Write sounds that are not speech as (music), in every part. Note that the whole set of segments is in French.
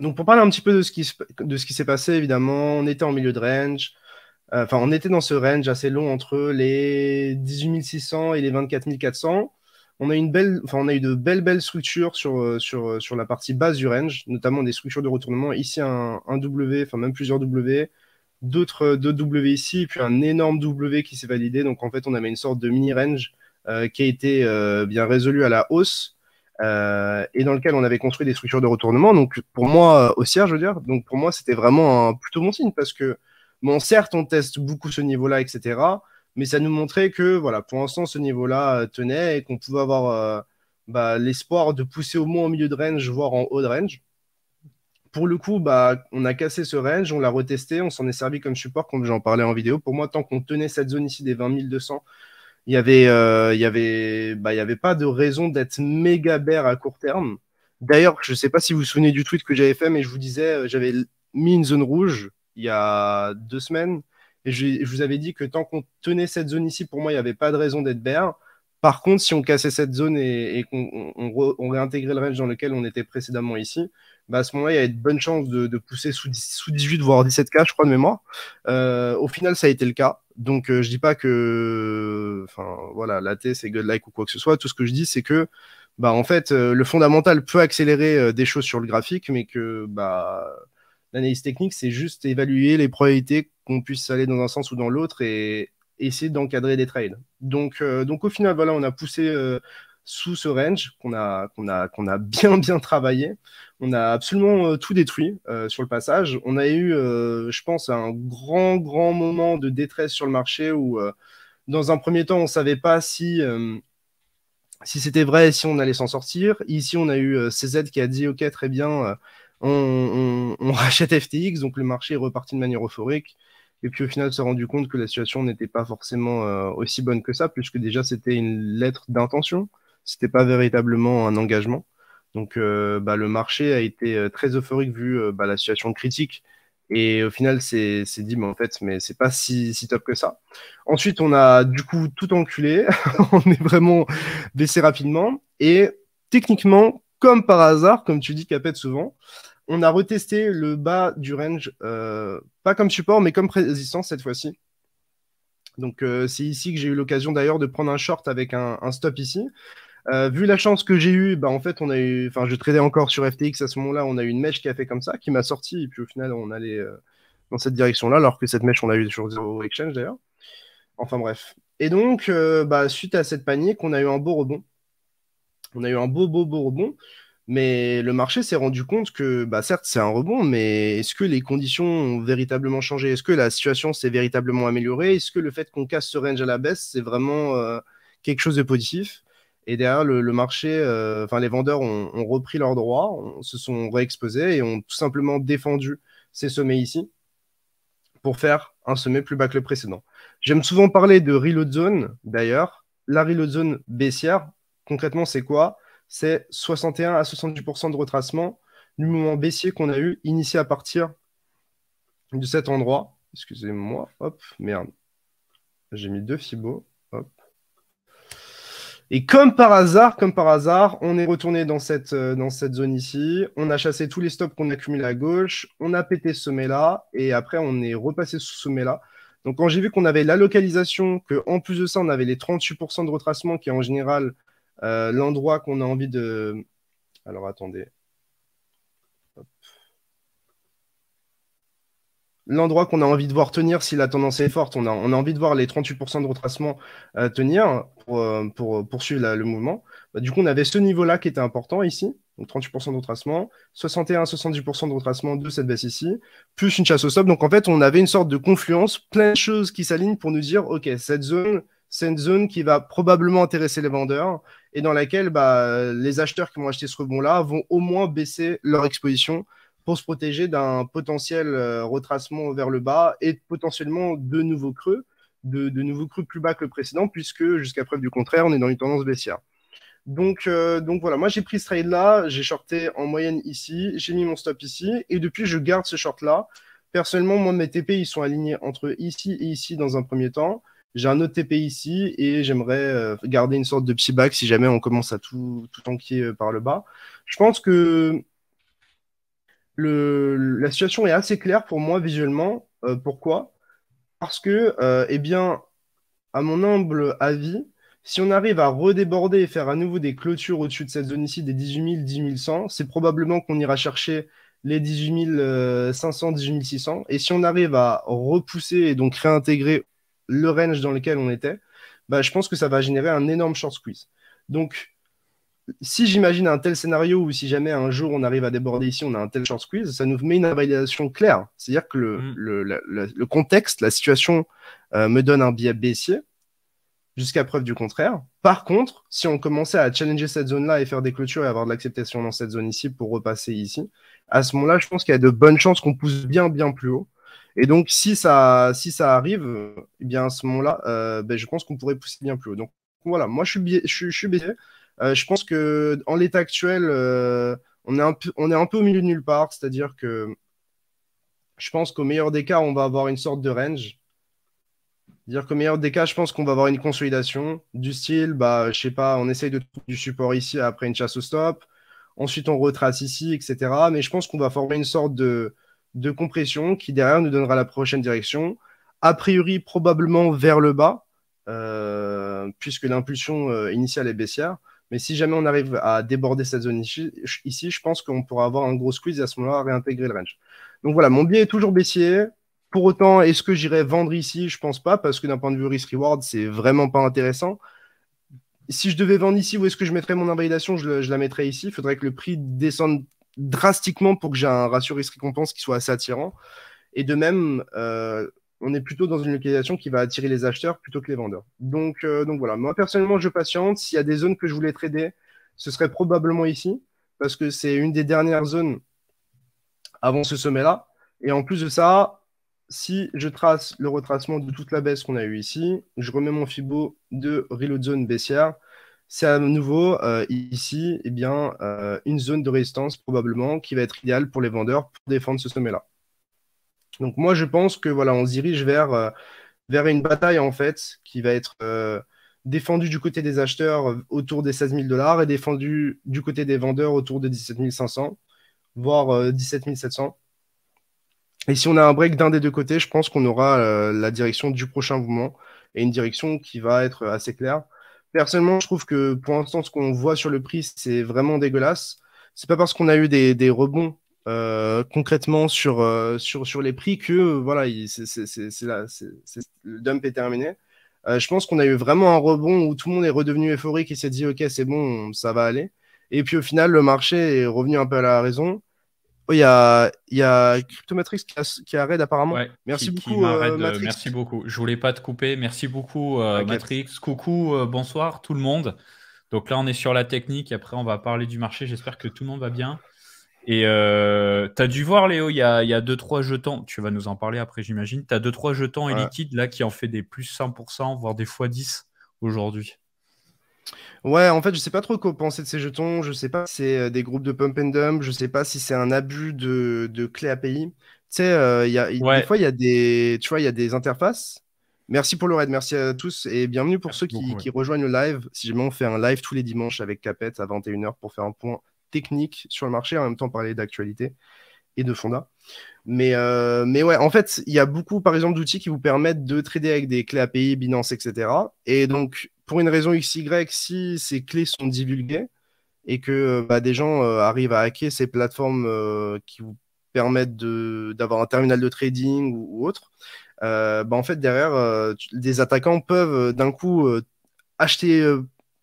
donc pour parler un petit peu de ce qui, s'est passé, évidemment, on était en milieu de range. Euh, enfin, on était dans ce range assez long entre les 18 600 et les 24 400. On a, une belle, on a eu de belles, belles structures euh, euh, sur, la partie basse du range, notamment des structures de retournement. Ici, un, W, enfin même plusieurs W, d'autres W ici, puis un énorme W qui s'est validé. Donc en fait, on avait une sorte de mini range qui a été bien résolu à la hausse. Euh, et dans lequel on avait construit des structures de retournement. Donc pour moi, haussière, euh, je veux dire, donc pour moi, c'était vraiment un plutôt bon signe parce que, bon, certes, on teste beaucoup ce niveau-là, etc. Mais ça nous montrait que, voilà, pour l'instant, ce niveau-là euh, tenait et qu'on pouvait avoir bah, l'espoir de pousser au moins au milieu de range, voire en haut de range. Pour le coup, bah, on a cassé ce range, on l'a retesté, on s'en est servi comme support, comme j'en parlais en vidéo. Pour moi, tant qu'on tenait cette zone ici des 20 200, il y avait, euh, il y avait, bah, il y avait pas de raison d'être méga bear à court terme. D'ailleurs, je ne sais pas si vous vous souvenez du tweet que j'avais fait, mais je vous disais, euh, j'avais mis une zone rouge il y a deux semaines. Et je, vous avais dit que tant qu'on tenait cette zone ici, pour moi, il n'y avait pas de raison d'être bear. Par contre, si on cassait cette zone et, qu'on réintégrait le range dans lequel on était précédemment ici, bah à ce moment-là, il y avait de bonnes chances de, de pousser sous, sous, 18, voire 17K, je crois, de mémoire. Euh, au final, ça a été le cas. Donc, euh, je dis pas que, enfin, voilà, la T, c'est good like ou quoi que ce soit. Tout ce que je dis, c'est que, bah, en fait, euh, le fondamental peut accélérer euh, des choses sur le graphique, mais que, bah, l'analyse technique, c'est juste évaluer les probabilités qu'on puisse aller dans un sens ou dans l'autre et essayer d'encadrer des trades. Donc, donc, au final, voilà, on a poussé sous ce range qu'on a, qu'on a, qu'on a bien, bien travaillé. On a absolument euh, tout détruit euh, sur le passage. On a eu, euh, je pense, un grand, grand moment de détresse sur le marché où, dans un premier temps, on ne savait pas si si c'était vrai, et si on allait s'en sortir. Ici, on a eu CZ qui a dit Ok, très bien, on, (laughs) rachète FTX, donc le marché est reparti de manière euphorique. Et puis au final, s'est rendu compte que la situation n'était pas forcément aussi bonne que ça, puisque déjà c'était une lettre d'intention, c'était pas véritablement un engagement. Donc euh, bah, le marché a été euh, très euphorique vu euh, bah, la situation critique. Et au final, c'est dit, mais en fait, mais c'est pas si, top que ça. Ensuite, on a du coup tout enculé. (laughs) on est vraiment baissé rapidement. Et techniquement, comme par hasard, comme tu dis, Capet souvent, on a retesté le bas du range, pas comme support, mais comme résistance cette fois-ci. Donc, c'est ici que j'ai eu l'occasion d'ailleurs de prendre un short avec un, un stop ici. Euh, vu la chance que j'ai eu, bah, en fait, on a eu, enfin, je tradais encore sur FTX à ce moment-là, on a eu une mèche qui a fait comme ça, qui m'a sorti, et puis au final, on allait euh, dans cette direction-là, alors que cette mèche, on a eu sur Zero Exchange d'ailleurs. Enfin bref. Et donc, euh, bah, suite à cette panique, on a eu un beau rebond. On a eu un beau, beau, beau rebond. Mais le marché s'est rendu compte que, bah, certes, c'est un rebond, mais est-ce que les conditions ont véritablement changé Est-ce que la situation s'est véritablement améliorée Est-ce que le fait qu'on casse ce range à la baisse, c'est vraiment quelque chose de positif et derrière, le, marché, euh, enfin, les vendeurs ont, repris leurs droits, se sont réexposés et ont tout simplement défendu ces sommets ici pour faire un sommet plus bas que le précédent. J'aime souvent parler de reload zone, d'ailleurs. La reload zone baissière, concrètement, c'est quoi C'est 61 à 70% de retracement du moment baissier qu'on a eu initié à partir de cet endroit. Excusez-moi, hop, merde. J'ai mis deux fibos. Et comme par hasard, comme par hasard, on est retourné dans cette, euh, dans cette zone ici. On a chassé tous les stops qu'on a accumulés à gauche. On a pété ce sommet-là. Et après, on est repassé sous ce sommet-là. Donc, quand j'ai vu qu'on avait la localisation, qu'en plus de ça, on avait les 38% de retracement, qui est en général euh, l'endroit qu'on a envie de. Alors, attendez. Hop l'endroit qu'on a envie de voir tenir si la tendance est forte. On a, envie de voir les 38% de retracement euh, tenir pour, euh, euh, poursuivre le mouvement. Bah, du coup, on avait ce niveau-là qui était important ici. Donc 38% de retracement, 61-70% de retracement de cette baisse ici, plus une chasse au stop. Donc en fait, on avait une sorte de confluence, plein de choses qui s'alignent pour nous dire, OK, cette zone, c'est une zone qui va probablement intéresser les vendeurs et dans laquelle bah, les acheteurs qui vont acheter ce rebond-là vont au moins baisser leur exposition pour se protéger d'un potentiel euh, retracement vers le bas et potentiellement de nouveaux creux, de, de nouveaux creux plus bas que le précédent, puisque jusqu'à preuve du contraire, on est dans une tendance baissière. Donc, euh, donc voilà, moi j'ai pris ce trade là, j'ai shorté en moyenne ici, j'ai mis mon stop ici, et depuis je garde ce short là. Personnellement, moi mes TP ils sont alignés entre ici et ici dans un premier temps. J'ai un autre TP ici et j'aimerais euh, garder une sorte de petit back si jamais on commence à tout, tout tanker par le bas. Je pense que le, la situation est assez claire pour moi visuellement. Euh, pourquoi Parce que, euh, eh bien, à mon humble avis, si on arrive à redéborder et faire à nouveau des clôtures au-dessus de cette zone ici, des 18 000, 10 100, c'est probablement qu'on ira chercher les 18 500, 18 600. Et si on arrive à repousser et donc réintégrer le range dans lequel on était, bah, je pense que ça va générer un énorme short squeeze. Donc, si j'imagine un tel scénario ou si jamais un jour on arrive à déborder ici, on a un tel short squeeze, ça nous met une validation claire. C'est-à-dire que le, mm. contexte, la situation euh, me donne un biais baissier jusqu'à preuve du contraire. Par contre, si on commençait à challenger cette zone-là et faire des clôtures et avoir de l'acceptation dans cette zone ici pour repasser ici, à ce moment-là, je pense qu'il y a de bonnes chances qu'on pousse bien, bien plus haut. Et donc, si ça, si ça arrive, eh bien à ce moment-là, euh, ben, je pense qu'on pourrait pousser bien plus haut. Donc voilà, moi je suis, je, suis baissé. Euh, je pense que en l'état actuel, euh, on, est un peu, au milieu de nulle part. C'est-à-dire que je pense qu'au meilleur des cas, on va avoir une sorte de range. Dire qu'au meilleur des cas, je pense qu'on va avoir une consolidation du style, bah, je sais pas, on essaye de trouver du support ici après une chasse au stop, ensuite on retrace ici, etc. Mais je pense qu'on va former une sorte de, compression qui derrière nous donnera la prochaine direction, a priori probablement vers le bas, euh, puisque l'impulsion initiale est baissière. Mais si jamais on arrive à déborder cette zone ici, je pense qu'on pourra avoir un gros squeeze et à ce moment-là réintégrer le range. Donc voilà, mon biais est toujours baissier. Pour autant, est-ce que j'irai vendre ici Je pense pas, parce que d'un point de vue risk-reward, c'est vraiment pas intéressant. Si je devais vendre ici, où est-ce que je mettrais mon invalidation je, la mettrais ici. Il faudrait que le prix descende drastiquement pour que j'ai un ratio risk-récompense qui soit assez attirant. Et de même, euh, on est plutôt dans une localisation qui va attirer les acheteurs plutôt que les vendeurs. Donc, euh, donc voilà, moi personnellement, je patiente. S'il y a des zones que je voulais trader, ce serait probablement ici, parce que c'est une des dernières zones avant ce sommet-là. Et en plus de ça, si je trace le retracement de toute la baisse qu'on a eue ici, je remets mon Fibo de reload zone baissière, c'est à nouveau euh, ici eh bien, euh, une zone de résistance probablement qui va être idéale pour les vendeurs pour défendre ce sommet-là. Donc moi, je pense que voilà, on se dirige vers, euh, vers une bataille en fait qui va être euh, défendue du côté des acheteurs euh, autour des 16 000 dollars et défendue du côté des vendeurs autour de 17 500, voire 17 700. Et si on a un break d'un des deux côtés, je pense qu'on aura la direction du prochain mouvement et une direction qui va être assez claire. Personnellement, je trouve que pour l'instant, ce qu'on voit sur le prix, c'est vraiment dégueulasse. C'est pas parce qu'on a eu des, des rebonds euh, concrètement sur, euh, sur, sur les prix que euh, voilà, c'est là, le dump est terminé. je pense qu'on a eu vraiment un rebond où tout le monde est redevenu euphorique et s'est dit ok c'est bon ça va aller. Et puis au final le marché est revenu un peu à la raison. Il y a, y a Cryptomatrix qui, a, qui apparemment. merci beaucoup. Merci beaucoup. Je voulais pas te couper. Merci beaucoup Matrix. Coucou, bonsoir tout le monde. Donc là on est sur la technique. Après on va parler du marché. J'espère que tout le monde va bien. Et euh, t'as dû voir, Léo, il y a, y a deux, trois jetons. Tu vas nous en parler après, j'imagine. T'as deux, trois jetons et liquides là qui en fait des plus 100%, voire des fois 10 aujourd'hui. Ouais, en fait, je sais pas trop quoi penser de ces jetons. Je sais pas si c'est euh, des groupes de pump and dump. Je sais pas si c'est un abus de, de clé API. Tu sais, euh, des fois, il y a des, tu vois, il y a des interfaces. Merci pour le raid, merci à tous et bienvenue pour ceux qui, rejoignent le live. Si jamais on fait un live tous les dimanches avec Capet à 21h pour faire un point techniques sur le marché, en même temps parler d'actualité et de fonda. Euh, mais, ouais, en fait, il y a beaucoup, par exemple, d'outils qui vous permettent de trader avec des clés API, Binance, etc. Et donc, pour une raison XY, si ces clés sont divulguées et que euh, bah, des gens euh, arrivent à hacker ces plateformes qui vous permettent d'avoir un terminal de trading ou, autre, bah, en fait, derrière, des attaquants peuvent d'un coup acheter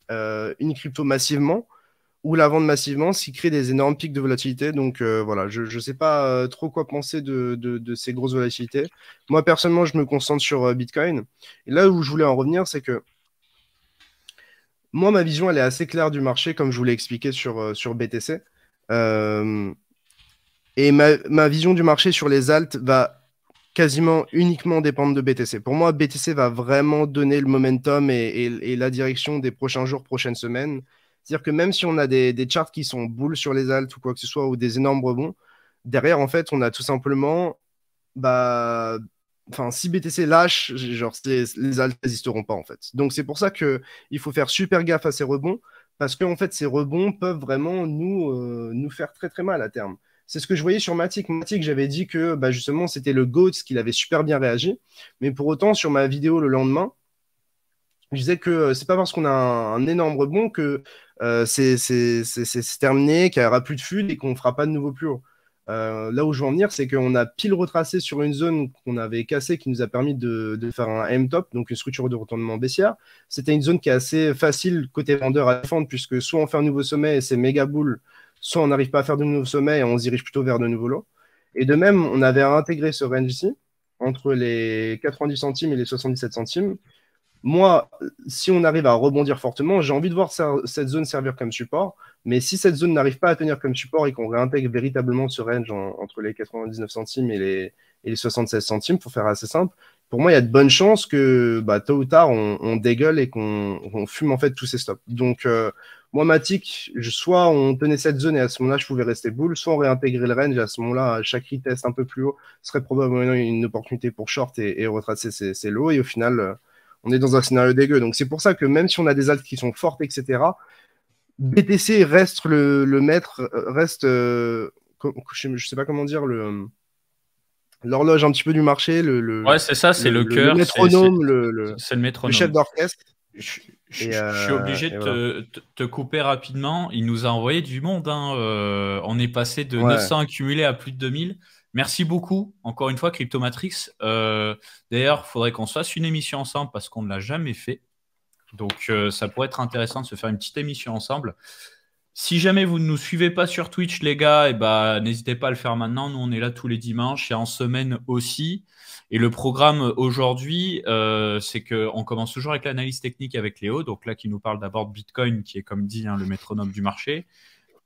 une crypto massivement ou la vendre massivement, ce qui crée des énormes pics de volatilité. Donc euh, voilà, je ne sais pas euh, trop quoi penser de, ces grosses volatilités. Moi, personnellement, je me concentre sur euh, Bitcoin. Et là où je voulais en revenir, c'est que moi, ma vision, elle est assez claire du marché, comme je vous l'ai expliqué sur, BTC. et ma, vision du marché sur les alts va quasiment uniquement dépendre de BTC. Pour moi, BTC va vraiment donner le momentum et la direction des prochains jours, prochaines semaines. C'est-à-dire que même si on a des, des charts qui sont boules sur les alts ou quoi que ce soit, ou des énormes rebonds, derrière, en fait, on a tout simplement. Bah, enfin, si BTC lâche, genre, les altes n'existeront pas, en fait. Donc, c'est pour ça qu'il faut faire super gaffe à ces rebonds, parce qu'en fait, ces rebonds peuvent vraiment nous, euh, nous faire très, très mal à terme. C'est ce que je voyais sur Matic. Matic, j'avais dit que, bah, justement, c'était le GOAT, qui avait super bien réagi. Mais pour autant, sur ma vidéo le lendemain, je disais que euh, c'est pas parce qu'on a un, énorme rebond que euh, c'est terminé, qu'il n'y aura plus de flux et qu'on ne fera pas de nouveau plus haut. Euh, là où je veux en venir, c'est qu'on a pile retracé sur une zone qu'on avait cassée qui nous a permis de, faire un M-top, donc une structure de retournement baissière. C'était une zone qui est assez facile côté vendeur à défendre, puisque soit on fait un nouveau sommet et c'est méga boule, soit on n'arrive pas à faire de nouveau sommet et on se dirige plutôt vers de nouveaux lots. Et de même, on avait intégré ce range ici, entre les 90 centimes et les 77 centimes moi, si on arrive à rebondir fortement, j'ai envie de voir cette zone servir comme support. Mais si cette zone n'arrive pas à tenir comme support et qu'on réintègre véritablement ce range entre les 99 centimes et les, et les 76 centimes, pour faire assez simple, pour moi, il y a de bonnes chances que bah, tôt ou tard, on, dégueule et qu'on fume en fait tous ces stops. Donc, euh, moi, Matic, je, soit on tenait cette zone et à ce moment-là, je pouvais rester boule, soit on réintégrait le range et à ce moment-là, chaque retest un peu plus haut serait probablement une opportunité pour short et, retracer ses, ses lots. Et au final, euh, on est dans un scénario dégueu. Donc c'est pour ça que même si on a des altes qui sont fortes, etc., BTC reste le, maître, euh, reste, euh, je sais pas comment dire, le l'horloge un petit peu du marché. Le, c'est ça, c'est le, cœur. Le métronome, le, chef d'orchestre. Je, suis euh, obligé de te, couper rapidement. Il nous a envoyé du monde. Hein, on est passé de 900 accumulés à plus de 2000. Merci beaucoup, encore une fois, Cryptomatrix. Euh, d'ailleurs, il faudrait qu'on se fasse une émission ensemble parce qu'on ne l'a jamais fait. Donc, euh, ça pourrait être intéressant de se faire une petite émission ensemble. Si jamais vous ne nous suivez pas sur Twitch, les gars, et eh ben, n'hésitez pas à le faire maintenant. Nous, on est là tous les dimanches et en semaine aussi. Et le programme aujourd'hui, euh, c'est qu'on commence toujours avec l'analyse technique avec Léo, donc là qui nous parle d'abord de Bitcoin, qui est comme dit hein, le métronome du marché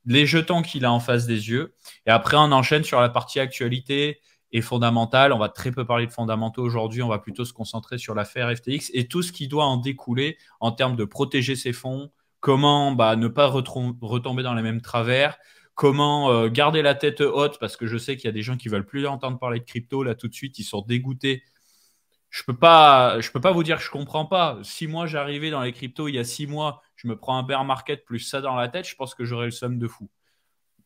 les jetons qu'il a en face des yeux. Et après, on enchaîne sur la partie actualité et fondamentale. On va très peu parler de fondamentaux aujourd'hui. On va plutôt se concentrer sur l'affaire FTX et tout ce qui doit en découler en termes de protéger ses fonds, comment bah, ne pas retomber dans les mêmes travers, comment euh, garder la tête haute, parce que je sais qu'il y a des gens qui veulent plus entendre parler de crypto. Là, tout de suite, ils sont dégoûtés. Je ne peux, pas, peux pas vous dire que je comprends pas. Si mois j'arrivais dans les cryptos il y a six mois, je me prends un bear market plus ça dans la tête, je pense que j'aurai le somme de fou.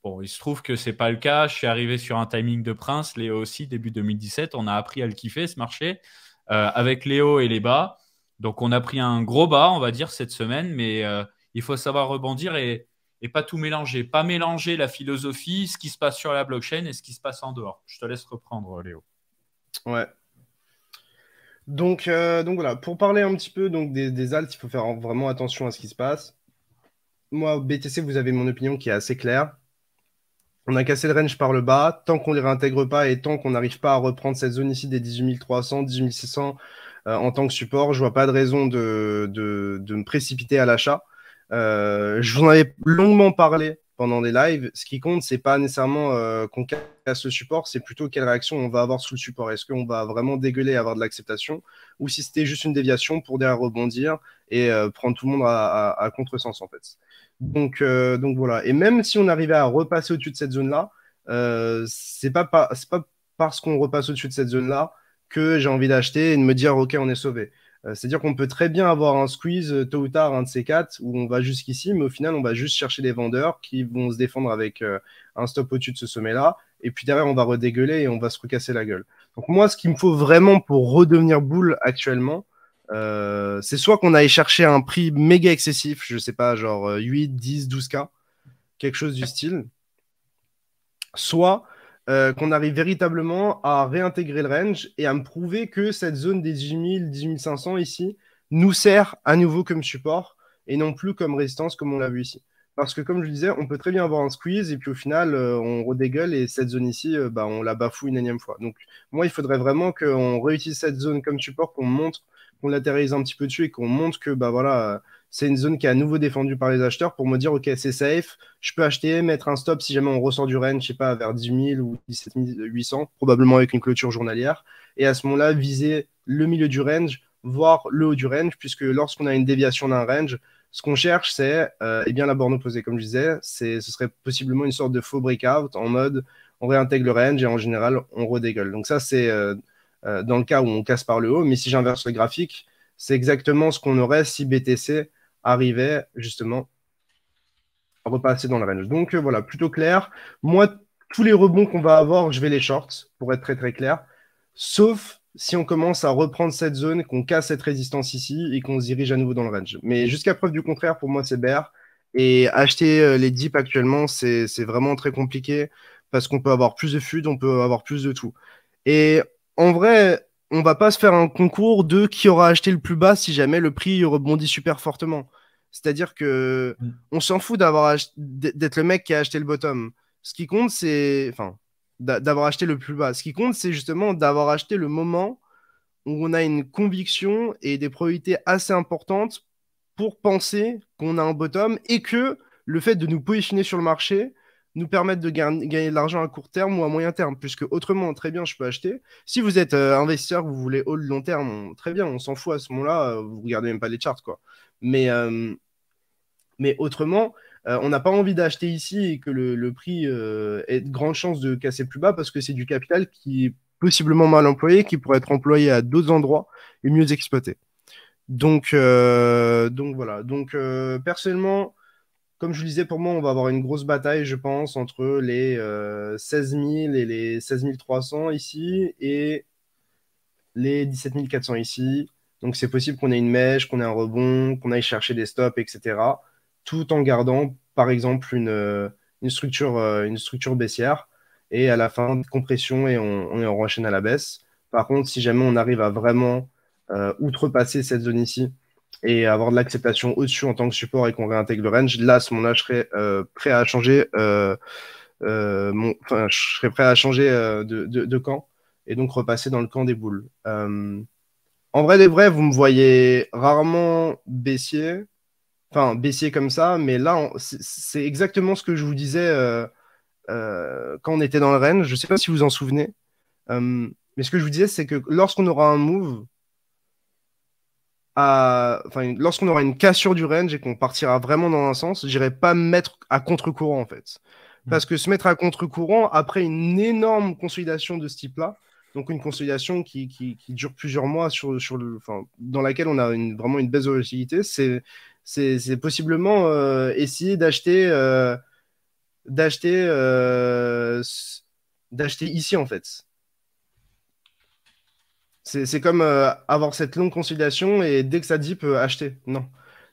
Bon, il se trouve que c'est pas le cas. Je suis arrivé sur un timing de prince. Léo aussi, début 2017, on a appris à le kiffer ce marché euh, avec Léo et les bas. Donc on a pris un gros bas, on va dire, cette semaine, mais euh, il faut savoir rebondir et, et pas tout mélanger. Pas mélanger la philosophie, ce qui se passe sur la blockchain et ce qui se passe en dehors. Je te laisse reprendre, Léo. Ouais, donc, euh, donc voilà, pour parler un petit peu donc, des, des altes, il faut faire vraiment attention à ce qui se passe. Moi, au BTC, vous avez mon opinion qui est assez claire. On a cassé le range par le bas. Tant qu'on ne les réintègre pas et tant qu'on n'arrive pas à reprendre cette zone ici des 18300, 18 euh, en tant que support, je vois pas de raison de, de, de me précipiter à l'achat. Euh, je vous en avais longuement parlé pendant des lives. Ce qui compte, c'est pas nécessairement euh, qu'on casse le support, c'est plutôt quelle réaction on va avoir sous le support. Est-ce qu'on va vraiment dégueuler avoir de l'acceptation ou si c'était juste une déviation pour derrière rebondir et euh, prendre tout le monde à, à, contresens en fait. Donc, euh, donc voilà. Et même si on arrivait à repasser au-dessus de cette zone-là, c'est pas, pas parce qu'on repasse au-dessus de cette zone-là que j'ai envie d'acheter et de me dire ok on est sauvé. Euh, c'est-à-dire qu'on peut très bien avoir un squeeze euh, tôt ou tard, un de ces quatre, où on va jusqu'ici, mais au final, on va juste chercher des vendeurs qui vont se défendre avec euh, un stop au-dessus de ce sommet-là, et puis derrière, on va redégueuler et on va se recasser la gueule. Donc moi, ce qu'il me faut vraiment pour redevenir boule actuellement, c'est soit qu'on aille chercher un prix méga excessif, je ne sais pas, genre 8, 10, 12K, quelque chose du style, soit euh, qu'on arrive véritablement à réintégrer le range et à me prouver que cette zone des 10 000, 10 500 ici nous sert à nouveau comme support et non plus comme résistance comme on l'a vu ici. Parce que comme je disais, on peut très bien avoir un squeeze et puis au final, euh, on redégueule et cette zone ici, euh, bah, on la bafoue une énième fois. Donc moi, il faudrait vraiment qu'on réutilise cette zone comme support, qu'on montre, qu'on latéralise un petit peu dessus et qu'on montre que bah voilà, c'est une zone qui est à nouveau défendue par les acheteurs pour me dire ok c'est safe, je peux acheter, mettre un stop si jamais on ressort du range, je sais pas vers 10 000 ou 17 800, probablement avec une clôture journalière, et à ce moment-là viser le milieu du range, voire le haut du range, puisque lorsqu'on a une déviation d'un range, ce qu'on cherche c'est euh, eh bien la borne opposée, comme je disais, c'est ce serait possiblement une sorte de faux breakout en mode on réintègre le range et en général on redégueule. Donc ça c'est euh, euh, dans le cas où on casse par le haut, mais si j'inverse le graphique, c'est exactement ce qu'on aurait si BTC arrivait justement à repasser dans le range. Donc euh, voilà, plutôt clair. Moi, tous les rebonds qu'on va avoir, je vais les shorts, pour être très très clair. Sauf si on commence à reprendre cette zone, qu'on casse cette résistance ici et qu'on se dirige à nouveau dans le range. Mais jusqu'à preuve du contraire, pour moi, c'est bear. Et acheter euh, les dips actuellement, c'est vraiment très compliqué parce qu'on peut avoir plus de FUD, on peut avoir plus de tout. Et en vrai, on va pas se faire un concours de qui aura acheté le plus bas si jamais le prix rebondit super fortement. C'est-à-dire que mm. on s'en fout d'avoir d'être le mec qui a acheté le bottom. Ce qui compte, c'est enfin d'avoir acheté le plus bas. Ce qui compte, c'est justement d'avoir acheté le moment où on a une conviction et des probabilités assez importantes pour penser qu'on a un bottom et que le fait de nous positionner sur le marché nous permettre de gagner, de l'argent à court terme ou à moyen terme, puisque autrement, très bien, je peux acheter. Si vous êtes euh, investisseur, vous voulez hold long terme, très bien, on s'en fout à ce moment-là, euh, vous regardez même pas les charts, quoi. Mais, euh, mais autrement, on n'a pas envie d'acheter ici et que le, prix ait de grandes chances de casser plus bas parce que c'est du capital qui est possiblement mal employé, qui pourrait être employé à d'autres endroits et mieux exploité. Donc, donc voilà. Donc personnellement, comme je le disais, pour moi, on va avoir une grosse bataille, je pense, entre les 16.000 16 000 et les 16 300 ici et les 17 400 ici. Donc, c'est possible qu'on ait une mèche, qu'on ait un rebond, qu'on aille chercher des stops, etc. Tout en gardant, par exemple, une, euh, structure, euh, une structure baissière. Et à la fin, compression et on, on, enchaîne à la baisse. Par contre, si jamais on arrive à vraiment euh, outrepasser cette zone ici, et avoir de l'acceptation au-dessus en tant que support et qu'on réintègre le range, là, à ce moment-là, je serais euh, prêt à changer. Euh, euh, mon, je serais prêt à changer de, camp et donc repasser dans le camp des boules. en vrai des vrais, vous me voyez rarement baissier, enfin baissier comme ça, mais là, c'est exactement ce que je vous disais quand on était dans le range. Je ne sais pas si vous vous en souvenez, mais ce que je vous disais, c'est que lorsqu'on aura un move, enfin, lorsqu'on aura une cassure du range et qu'on partira vraiment dans un sens, j'irai pas me mettre à contre-courant en fait. Hmm. Parce que se mettre à contre-courant après une énorme consolidation de ce type-là, donc une consolidation qui, qui, dure plusieurs mois sur, sur le, enfin, dans laquelle on a une, vraiment une baisse de volatilité, c'est, c'est, c'est possiblement euh, essayer d'acheter, euh, d'acheter, euh, d'acheter ici en fait. C'est comme euh, avoir cette longue consolidation et dès que ça dit, peut acheter. Non.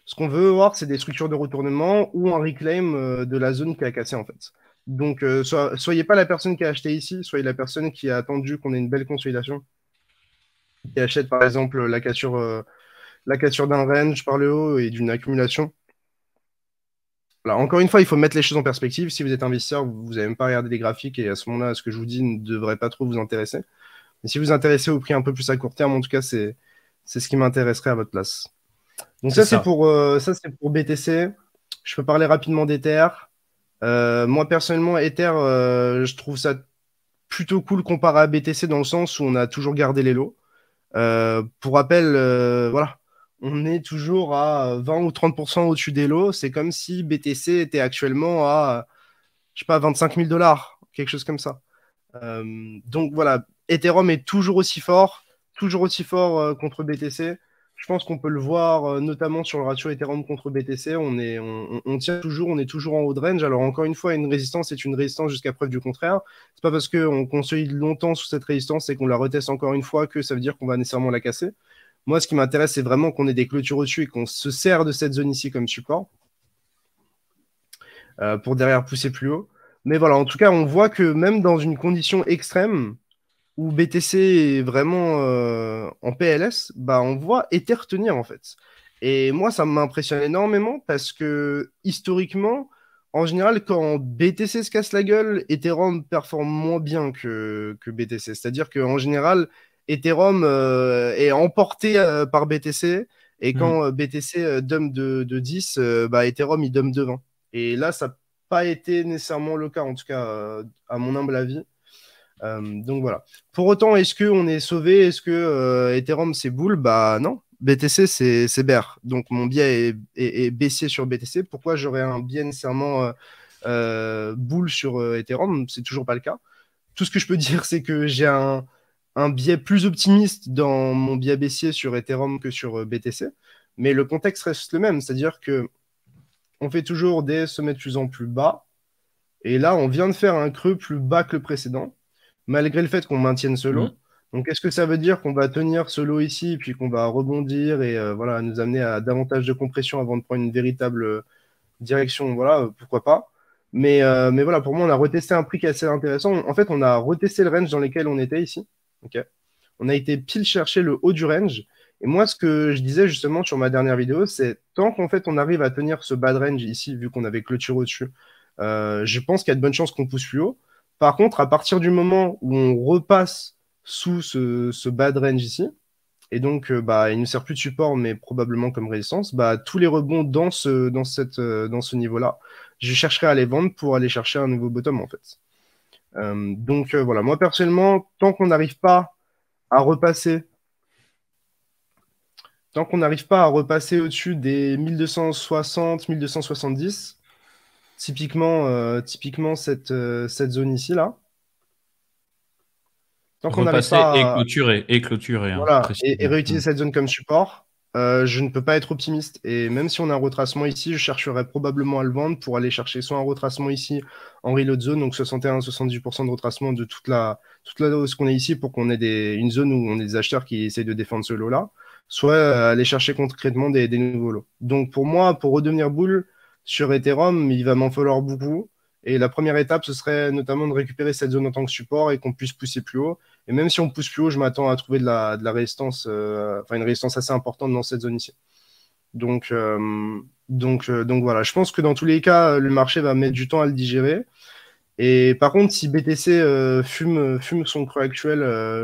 Ce qu'on veut voir, c'est des structures de retournement ou un reclaim euh, de la zone qui a cassé, en fait. Donc, euh, soyez pas la personne qui a acheté ici, soyez la personne qui a attendu qu'on ait une belle consolidation. Qui achète, par exemple, la cassure, d'un range par le haut et d'une accumulation. encore une fois, il faut mettre les choses en perspective. Si vous êtes investisseur, vous n'avez même pas regardé les graphiques et à ce moment-là, ce que je vous dis ne devrait pas trop vous intéresser. Mais si vous vous intéressez au prix un peu plus à court terme, en tout cas, c'est ce qui m'intéresserait à votre place. Donc euh, ça, c'est pour, pour BTC. Je peux parler rapidement d'Ether. Euh, moi, personnellement, Ether, euh, je trouve ça plutôt cool comparé à BTC dans le sens où on a toujours gardé les lots. pour rappel, voilà, on est toujours à 20 ou 30% au-dessus des lots. C'est comme si BTC était actuellement à, je sais pas, 25 000 dollars, quelque chose comme ça. donc voilà, Ethereum est toujours aussi fort, toujours aussi fort euh, contre BTC. Je pense qu'on peut le voir euh, notamment sur le ratio Ethereum contre BTC. On, est, on, tient toujours, on est toujours en haut de range. Alors encore une fois, une résistance est une résistance jusqu'à preuve du contraire. C'est pas parce qu'on consolide longtemps sous cette résistance et qu'on la reteste encore une fois que ça veut dire qu'on va nécessairement la casser. Moi, ce qui m'intéresse, c'est vraiment qu'on ait des clôtures au-dessus et qu'on se sert de cette zone ici comme support euh, pour derrière pousser plus haut. Mais voilà, en tout cas, on voit que même dans une condition extrême, où BTC est vraiment euh, en PLS, bah, on voit Ether tenir en fait. Et moi, ça m'impressionne énormément parce que historiquement, en général, quand BTC se casse la gueule, Ethereum performe moins bien que, que BTC. C'est-à-dire qu'en général, Ethereum euh, est emporté euh, par BTC. Et mm. quand BTC dump de, de 10, bah, Ethereum, il dump de 20. Et là, ça n'a pas été nécessairement le cas, en tout cas, à mon humble avis. Euh, donc voilà. Pour autant, est-ce qu'on est sauvé Est-ce que euh, Ethereum c'est boule Bah non, BTC, c'est bear Donc mon biais est, baissier sur BTC. Pourquoi j'aurais un biais nécessairement euh, boule sur Ethereum C'est toujours pas le cas. Tout ce que je peux (laughs) dire, c'est que j'ai un, biais plus optimiste dans mon biais baissier sur Ethereum que sur BTC. Mais le contexte reste le même, c'est-à-dire que on fait toujours des sommets de plus en plus bas. Et là, on vient de faire un creux plus bas que le précédent malgré le fait qu'on maintienne ce lot. Mm. Donc, est-ce que ça veut dire qu'on va tenir ce lot ici, puis qu'on va rebondir et euh, voilà, nous amener à davantage de compression avant de prendre une véritable euh, direction Voilà, euh, pourquoi pas. Mais, voilà, pour moi, on a retesté un prix qui est assez intéressant. En fait, on a retesté le range dans lequel on était ici. on a été pile chercher le haut du range. Et moi, ce que je disais justement sur ma dernière vidéo, c'est tant qu'en fait on arrive à tenir ce bad range ici, vu qu'on avait clôture au-dessus, je pense qu'il y a de bonnes chances qu'on pousse plus haut. Par contre, à partir du moment où on repasse sous ce, bad range ici, et donc euh, bah, il ne sert plus de support, mais probablement comme résistance, bah, tous les rebonds dans ce, dans cette, euh, dans ce niveau-là, je chercherai à les vendre pour aller chercher un nouveau bottom en fait. Euh, donc voilà, moi personnellement, tant qu'on n'arrive pas à repasser, tant qu'on n'arrive pas à repasser au-dessus des 1260, 1270, Typiquement, euh, typiquement cette, euh, cette zone ici, là. Tant qu'on n'a pas et clôturer, et clôturer. Hein, et, réutiliser cette zone comme support, euh, je ne peux pas être optimiste. Et même si on a un retracement ici, je chercherai probablement à le vendre pour aller chercher soit un retracement ici en reload zone, donc 61-78% de retracement de toute la, toute la dose qu'on est ici pour qu'on ait des, une zone où on ait des acheteurs qui essayent de défendre ce lot-là, soit aller chercher concrètement des, des, nouveaux lots. Donc pour moi, pour redevenir boule, sur Ethereum, il va m'en falloir beaucoup. Et la première étape, ce serait notamment de récupérer cette zone en tant que support et qu'on puisse pousser plus haut. Et même si on pousse plus haut, je m'attends à trouver de la, résistance, euh, enfin une résistance assez importante dans cette zone ici. Donc, euh, donc, euh, donc voilà, je pense que dans tous les cas, le marché va mettre du temps à le digérer. Et par contre, si BTC fume, fume son creux actuel,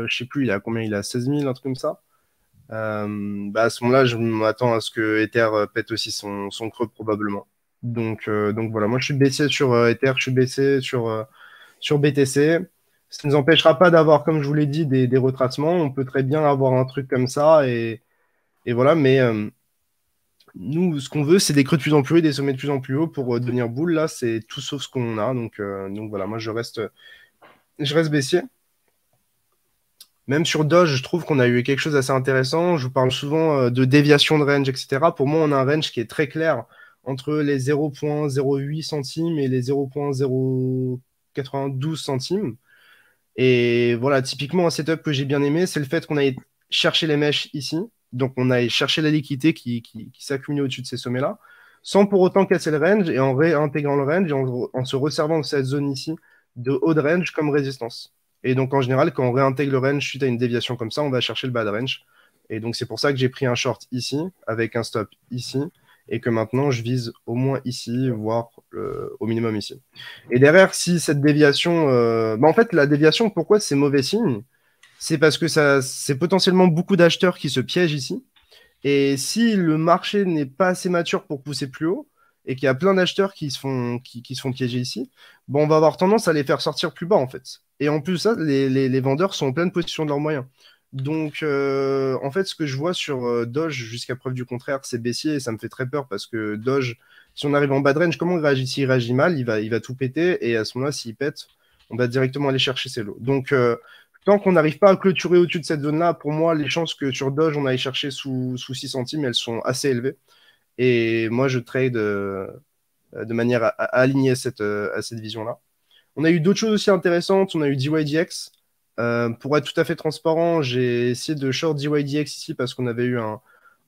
je sais plus, il a combien Il a 16 000, un truc comme ça. Bah, à ce moment-là, je m'attends à ce que Ether pète aussi son creux probablement. Donc, euh, donc voilà, moi je suis baissé sur euh, Ether, je suis baissé sur, euh, sur BTC. Ça ne nous empêchera pas d'avoir, comme je vous l'ai dit, des, retracements. On peut très bien avoir un truc comme ça. Et, et voilà, mais nous, ce qu'on veut, c'est des creux de plus en plus et des sommets de plus en plus haut pour devenir boule. Là, c'est tout sauf ce qu'on a. Donc, donc voilà, moi, je reste, je reste baissier. Même sur Doge, je trouve qu'on a eu quelque chose d'assez intéressant. Je vous parle souvent de déviation de range, etc. Pour moi, on a un range qui est très clair entre les 0,08 centimes et les 0,092 centimes. Et voilà, typiquement un setup que j'ai bien aimé, c'est le fait qu'on aille chercher les mèches ici, donc on aille chercher la liquidité qui, s'accumule au-dessus de ces sommets-là, sans pour autant casser le range et en réintégrant le range et en, se resservant de cette zone ici de haut de range comme résistance. Et donc en général, quand on réintègre le range suite à une déviation comme ça, on va chercher le bas range. Et donc c'est pour ça que j'ai pris un short ici, avec un stop ici, et que maintenant je vise au moins ici, voire euh, au minimum ici. Et derrière, si cette déviation, euh, bah, en fait, la déviation, pourquoi c'est mauvais signe C'est parce que ça, c'est potentiellement beaucoup d'acheteurs qui se piègent ici. Et si le marché n'est pas assez mature pour pousser plus haut et qu'il y a plein d'acheteurs qui se font qui, qui, se font piéger ici, bon, bah, on va avoir tendance à les faire sortir plus bas en fait. Et en plus les, les vendeurs sont en pleine position de leurs moyens. Donc, euh, en fait, ce que je vois sur euh, Doge, jusqu'à preuve du contraire, c'est baissier et ça me fait très peur parce que Doge, si on arrive en bad range, comment il réagit S'il réagit mal, il va, tout péter et à ce moment-là, s'il pète, on va directement aller chercher ses lots. Donc, euh, tant qu'on n'arrive pas à clôturer au-dessus de cette zone-là, pour moi, les chances que sur Doge, on aille chercher sous, 6 centimes, elles sont assez élevées. Et moi, je trade de manière à, aligner cette, à cette vision-là. On a eu d'autres choses aussi intéressantes. On a eu DYDX. Euh, pour être tout à fait transparent, j'ai essayé de short DYDX ici parce qu'on avait eu un,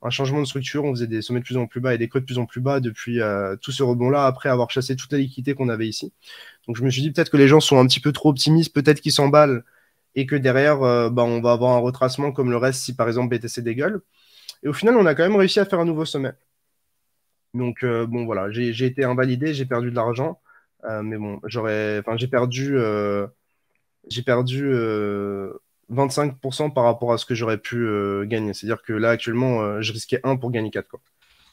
changement de structure. On faisait des sommets de plus en plus bas et des creux de plus en plus bas depuis euh, tout ce rebond-là après avoir chassé toute la liquidité qu'on avait ici. Donc je me suis dit peut-être que les gens sont un petit peu trop optimistes, peut-être qu'ils s'emballent et que derrière, euh, bah, on va avoir un retracement comme le reste si par exemple BTC dégueule. Et au final, on a quand même réussi à faire un nouveau sommet. Donc bon voilà, j'ai été invalidé, j'ai perdu de l'argent, mais bon, j'aurais, enfin j'ai perdu j'ai perdu 25% euh, par rapport à ce que j'aurais pu euh, gagner. C'est-à-dire que là, actuellement, euh, je risquais 1 pour gagner 4. Quoi.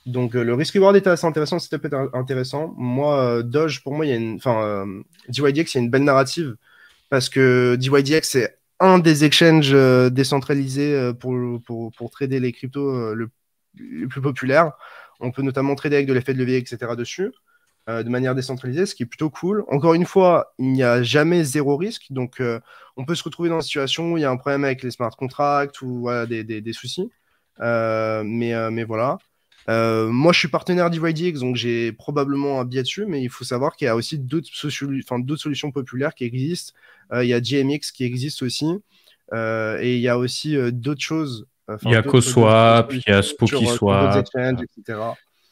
Donc le risk reward était assez intéressant, c'était peut intéressant. Moi, Doge, pour moi, il y a une. Enfin, DYDX, il y a une belle narrative parce que DYDX, c'est un des exchanges décentralisés pour, pour, pour, trader les cryptos le, plus populaire. On peut notamment trader avec de l'effet de levier, etc. dessus. Euh, de manière décentralisée, ce qui est plutôt cool. Encore une fois, il n'y a jamais zéro risque, donc euh, on peut se retrouver dans une situation où il y a un problème avec les smart contracts ou des, soucis. Euh, mais, mais voilà. moi, je suis partenaire d'YDX, donc j'ai probablement un biais dessus, mais il faut savoir qu'il y a aussi d'autres solutions populaires qui existent. il y a GMX qui existe aussi, et il y a aussi d'autres choses. il y a CoSwap, il y a SpookySwap,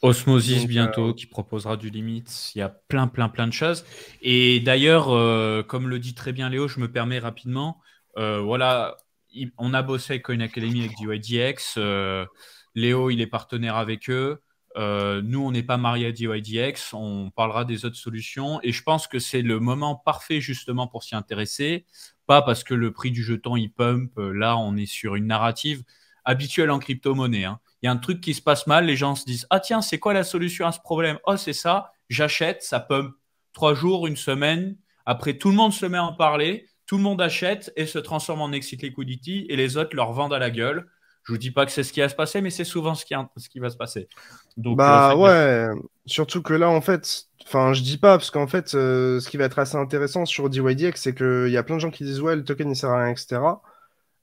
Osmosis bientôt euh, qui proposera du limite. Il y a plein, plein, plein de choses. Et d'ailleurs, euh, comme le dit très bien Léo, je me permets rapidement. Euh, voilà, on a bossé avec Coin Academy avec DYDX. Léo, il est partenaire avec eux. nous, on n'est pas marié à DYDX. On parlera des autres solutions. Et je pense que c'est le moment parfait justement pour s'y intéresser. Pas parce que le prix du jeton il pump. Là, on est sur une narrative habituelle en crypto-monnaie. Hein il y a un truc qui se passe mal, les gens se disent Ah tiens, c'est quoi la solution à ce problème Oh, c'est ça, j'achète, ça pump. Trois jours, une semaine, après tout le monde se met à en parler, tout le monde achète et se transforme en exit liquidity et les autres leur vendent à la gueule. Je vous dis pas que c'est ce qui va se passer, mais c'est souvent ce qui, ce qui va se passer. Donc, bah euh, ouais, surtout que là, en fait, enfin, je dis pas, parce qu'en fait, euh, ce qui va être assez intéressant sur DYDX, c'est qu'il y a plein de gens qui disent ouais, le token il sert à rien, etc.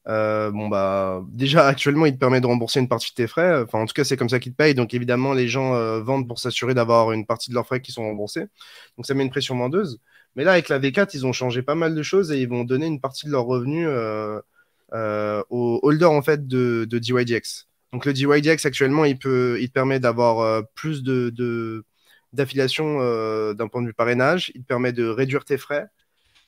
Euh, bon bah déjà actuellement il te permet de rembourser une partie de tes frais. Enfin en tout cas c'est comme ça qu'ils te payent. Donc évidemment les gens euh, vendent pour s'assurer d'avoir une partie de leurs frais qui sont remboursés. Donc ça met une pression vendeuse. Mais là avec la V4 ils ont changé pas mal de choses et ils vont donner une partie de leurs revenus euh, aux holders en fait de, de, DYDX. Donc le DYDX actuellement il peut il te permet d'avoir plus de, d'affiliation d'un point de vue parrainage. Il te permet de réduire tes frais.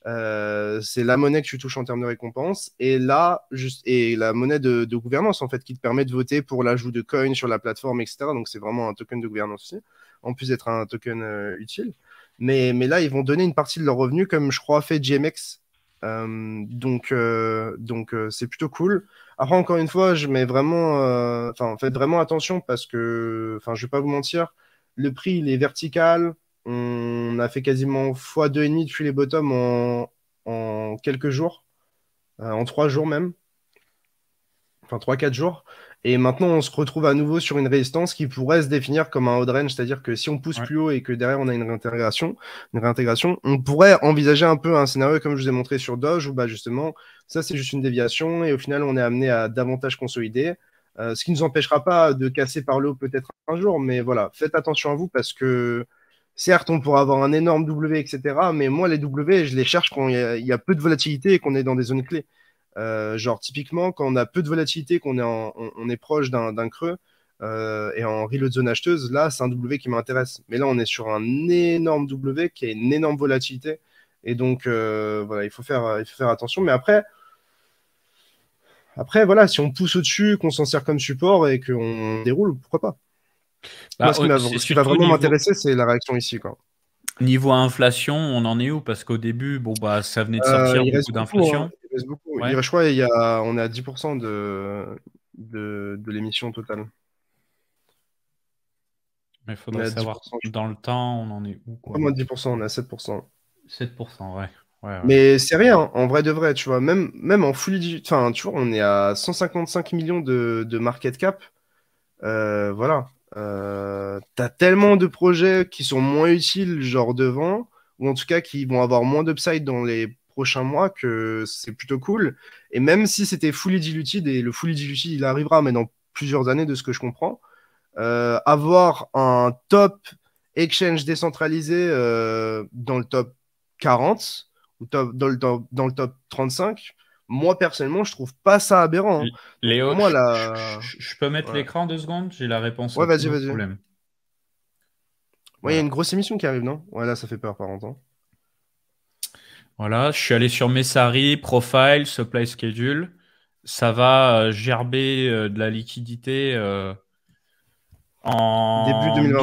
Euh, c'est la monnaie que tu touches en termes de récompense et là juste et la monnaie de, gouvernance en fait qui te permet de voter pour l'ajout de coins sur la plateforme etc donc c'est vraiment un token de gouvernance aussi en plus d'être un token euh, utile mais, mais là ils vont donner une partie de leurs revenus comme je crois fait GMX euh, donc donc c'est plutôt cool après encore une fois je mets vraiment enfin faites vraiment attention parce que enfin je vais pas vous mentir le prix il est vertical on a fait quasiment x2,5 depuis les bottoms en, quelques jours, euh, en trois jours même, enfin trois, quatre jours. Et maintenant, on se retrouve à nouveau sur une résistance qui pourrait se définir comme un haut range, c'est-à-dire que si on pousse plus haut et que derrière on a une réintégration, réintégration, on pourrait envisager un peu un scénario comme je vous ai montré sur Doge, où bah justement, ça c'est juste une déviation et au final on est amené à davantage consolider, euh, ce qui ne nous empêchera pas de casser par le haut peut-être un jour, mais voilà, faites attention à vous parce que Certes, on pourra avoir un énorme W, etc. Mais moi, les W, je les cherche quand il y, a peu de volatilité et qu'on est dans des zones clés. Euh, genre, typiquement, quand on a peu de volatilité, qu'on est, on, est proche d'un creux euh, et en de zone acheteuse, là, c'est un W qui m'intéresse. Mais là, on est sur un énorme W qui a une énorme volatilité. Et donc, euh, voilà, il faut, faire, il faut faire attention. Mais après, après, voilà, si on pousse au-dessus, qu'on s'en sert comme support et qu'on déroule, pourquoi pas bah, ce qui, va, vraiment m'intéresser, c'est la réaction ici. Quoi. Niveau inflation, on en est où Parce qu'au début, bon, bah, ça venait de euh, sortir il beaucoup d'inflation. Hein. Il reste beaucoup. Il y a, on est à 10% de, de, l'émission totale. Mais il faudrait savoir dans le temps, on en est où Pas moins de 10%, on est à 7%. 7%, ouais. Mais c'est rien, en vrai de vrai, tu vois. Même, même en full enfin, on est à 155 millions de, market cap. Euh, voilà euh, t'as tellement de projets qui sont moins utiles, genre devant, ou en tout cas qui vont avoir moins d'upside dans les prochains mois, que c'est plutôt cool. Et même si c'était fully diluted, et le fully diluted il arrivera, mais dans plusieurs années de ce que je comprends, euh, avoir un top exchange décentralisé euh, dans le top 40 ou dans, dans le top 35, moi, personnellement, je trouve pas ça aberrant. Hein. Léo, moi, je, peux mettre l'écran deux secondes J'ai la réponse. Ouais, vas-y, vas-y. il y a une grosse émission qui arrive, non Ouais, là, ça fait peur par longtemps. Hein. Voilà, je suis allé sur Messari, Profile, Supply Schedule. Ça va euh, gerber euh, de la liquidité euh, en Début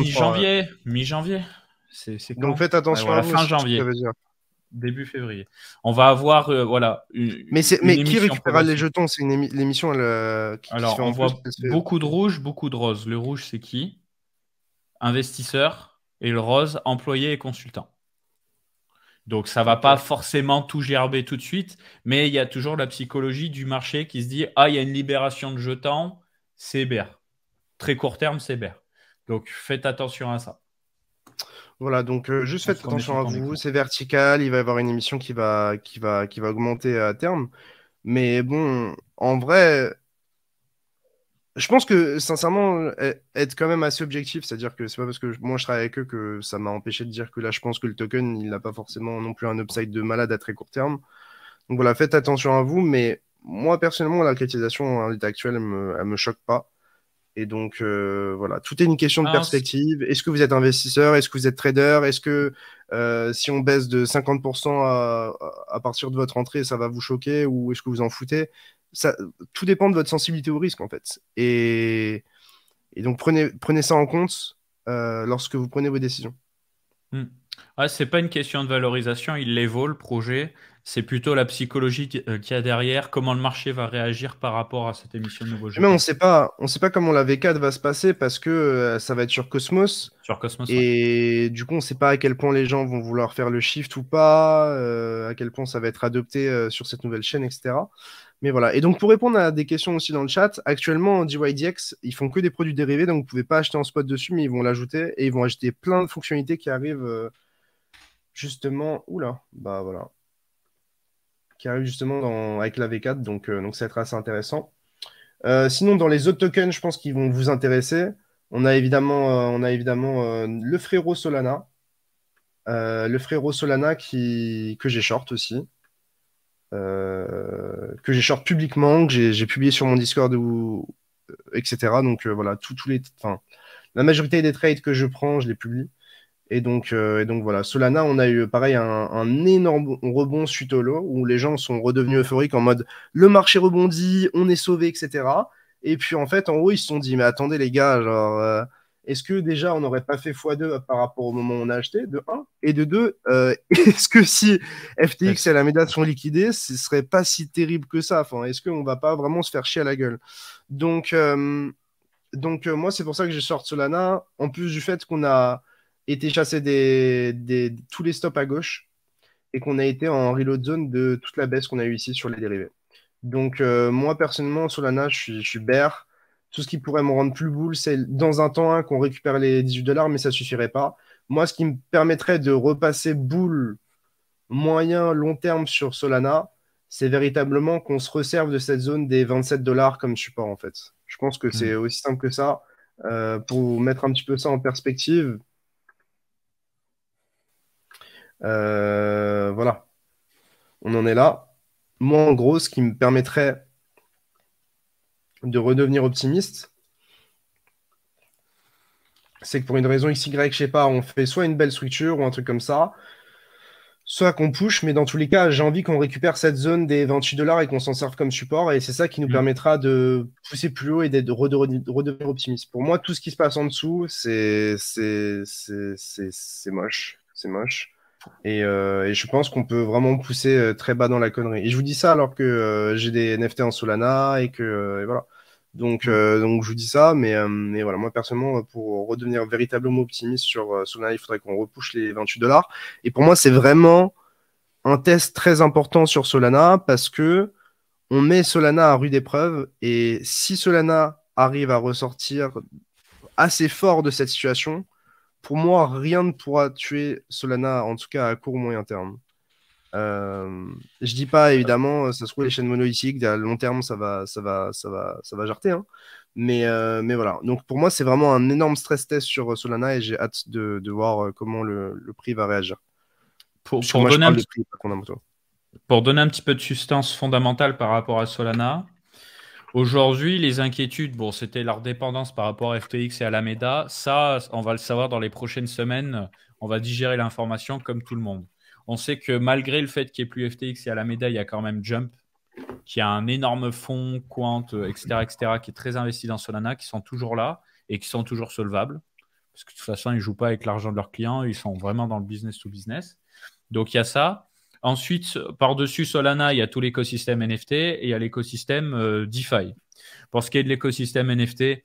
mi-janvier. Donc faites attention à vous, fin janvier début février. On va avoir euh, voilà. mais, c'est mais qui récupérera les jetons C'est l'émission euh, Qui, Alors on voit beaucoup de rouge, beaucoup de rose. Le rouge c'est qui Investisseur et le rose employé et consultant. Donc ça va pas forcément tout gerber tout de suite, mais il y a toujours la psychologie du marché qui se dit ah il y a une libération de jetons, c'est BER. Très court terme, c'est BER. Donc faites attention à ça. Voilà, donc euh, juste faites attention à vous, c'est vertical, il va y avoir une émission qui va, qui va, qui va augmenter à terme. Mais bon, en vrai, je pense que sincèrement, euh, être quand même assez objectif, c'est-à-dire que c'est pas parce que moi je travaille avec eux que ça m'a empêché de dire que là je pense que le token il n'a pas forcément non plus un upside de malade à très court terme. Donc voilà, faites attention à vous, mais moi personnellement, la critisation en l'état actuel, elle ne me choque pas. Et donc, euh, voilà, tout est une question de ah, perspective. Est-ce que vous êtes investisseur Est-ce que vous êtes trader Est-ce que euh, si on baisse de 50% à, partir de votre entrée, ça va vous choquer Ou est-ce que vous en foutez ça, Tout dépend de votre sensibilité au risque, en fait. Et, donc, prenez, prenez ça en compte euh, lorsque vous prenez vos décisions. Hmm. Ah, c'est pas une question de valorisation, il les vaut le projet. C'est plutôt la psychologie qui- euh, qu'il y a derrière, comment le marché va réagir par rapport à cette émission de nouveau jeu Mais on ne sait pas, on sait pas comment la V4 va se passer parce que euh, ça va être sur Cosmos sur Cosmos. et du coup on ne sait pas à quel point les gens vont vouloir faire le shift ou pas, euh, à quel point ça va être adopté sur cette nouvelle chaîne, etc. Mais voilà. Et donc pour répondre à des questions aussi dans le chat, actuellement DYDX ils font que des produits dérivés donc vous pouvez pas acheter en spot dessus mais ils vont l'ajouter et ils vont ajouter plein de fonctionnalités qui arrivent justement, oula, bah voilà, qui arrive justement dans, avec la V4, donc, euh, donc ça va être assez intéressant. Euh, sinon, dans les autres tokens, je pense qu'ils vont vous intéresser. On a évidemment, euh, on a évidemment le frérot Solana, le frérot Solana qui, que j'ai short aussi. que j'ai short publiquement, que j'ai publié sur mon Discord ou, etc. Donc voilà, tout, les, la majorité des trades que je prends, je les publie. Et donc, euh, et donc voilà, Solana, on a eu pareil un, énorme rebond suite au lot où les gens sont redevenus euphoriques en mode le marché rebondit, on est sauvé, etc. Et puis en fait, en haut, ils se sont dit mais attendez les gars, genre euh, est-ce que déjà on n'aurait pas fait x2 par rapport au moment où on a acheté de 1 et de 2 euh, (laughs) Est-ce que si FTX et la médaille sont liquidés, ce serait pas si terrible que ça Enfin, est-ce qu'on va pas vraiment se faire chier à la gueule Donc, euh, donc moi, c'est pour ça que j'ai sorti Solana. En plus du fait qu'on a été chassé des, tous les stops à gauche et qu'on a été en reload zone de toute la baisse qu'on a eu ici sur les dérivés. Donc euh, moi personnellement, Solana, je suis, je suis bear. Tout ce qui pourrait me rendre plus boule, c'est dans un temps qu'on récupère les 18 dollars, mais ça ne suffirait pas. Moi, ce qui me permettrait de repasser boule moyen, long terme sur Solana, c'est véritablement qu'on se reserve de cette zone des 27 dollars comme support en fait. Je pense que hmm. c'est aussi simple que ça. Euh, pour mettre un petit peu ça en perspective, euh, voilà. On en est là. Moi, en gros, ce qui me permettrait de redevenir optimiste, c'est que pour une raison XY, je sais pas, on fait soit une belle structure ou un truc comme ça, soit qu'on push, mais dans tous les cas, j'ai envie qu'on récupère cette zone des 28 dollars et qu'on s'en serve comme support. Et c'est ça qui nous mm. permettra de pousser plus haut et de redevenir optimiste. Pour moi, tout ce qui se passe en dessous, c'est moche. C'est moche. Euh, et, je pense qu'on peut vraiment pousser euh, très bas dans la connerie. Et je vous dis ça alors que euh, j'ai des NFT en Solana et que voilà. Donc, mm. donc je vous dis ça, mais, voilà, moi personnellement, pour redevenir véritablement optimiste sur Solana, il faudrait qu'on repousse les 28 dollars. Et pour moi, c'est vraiment un test très important sur Solana parce que on met Solana à rude épreuve et si Solana arrive à ressortir assez fort de cette situation, pour moi, rien ne pourra tuer Solana, en tout cas à court ou moyen terme. Je euh, je dis pas évidemment, ça se trouve les chaînes monolithiques à long terme, ça va, ça va, ça va, ça va jarter. Hein. Mais, euh, mais voilà. Donc pour moi, c'est vraiment un énorme stress test sur euh, Solana et j'ai hâte de, voir comment le, prix va réagir. Pour, pour, donner pour, donner un petit peu de substance fondamentale par rapport à Solana, Aujourd'hui, les inquiétudes, bon, c'était leur dépendance par rapport à FTX et à Alameda. Ça, on va le savoir dans les prochaines semaines. On va digérer l'information comme tout le monde. On sait que malgré le fait qu'il n'y ait plus FTX et Alameda, il y a quand même Jump, qui a un énorme fonds, Quant, etc., euh, etc., qui est très investi dans Solana, qui sont toujours là et qui sont toujours solvables. Parce que de toute façon, ils ne jouent pas avec l'argent de leurs clients, ils sont vraiment dans le business to business. Donc il y a ça. Ensuite, par-dessus Solana, il y a tout l'écosystème NFT et il y a l'écosystème euh, DeFi. Pour ce qui est de l'écosystème NFT,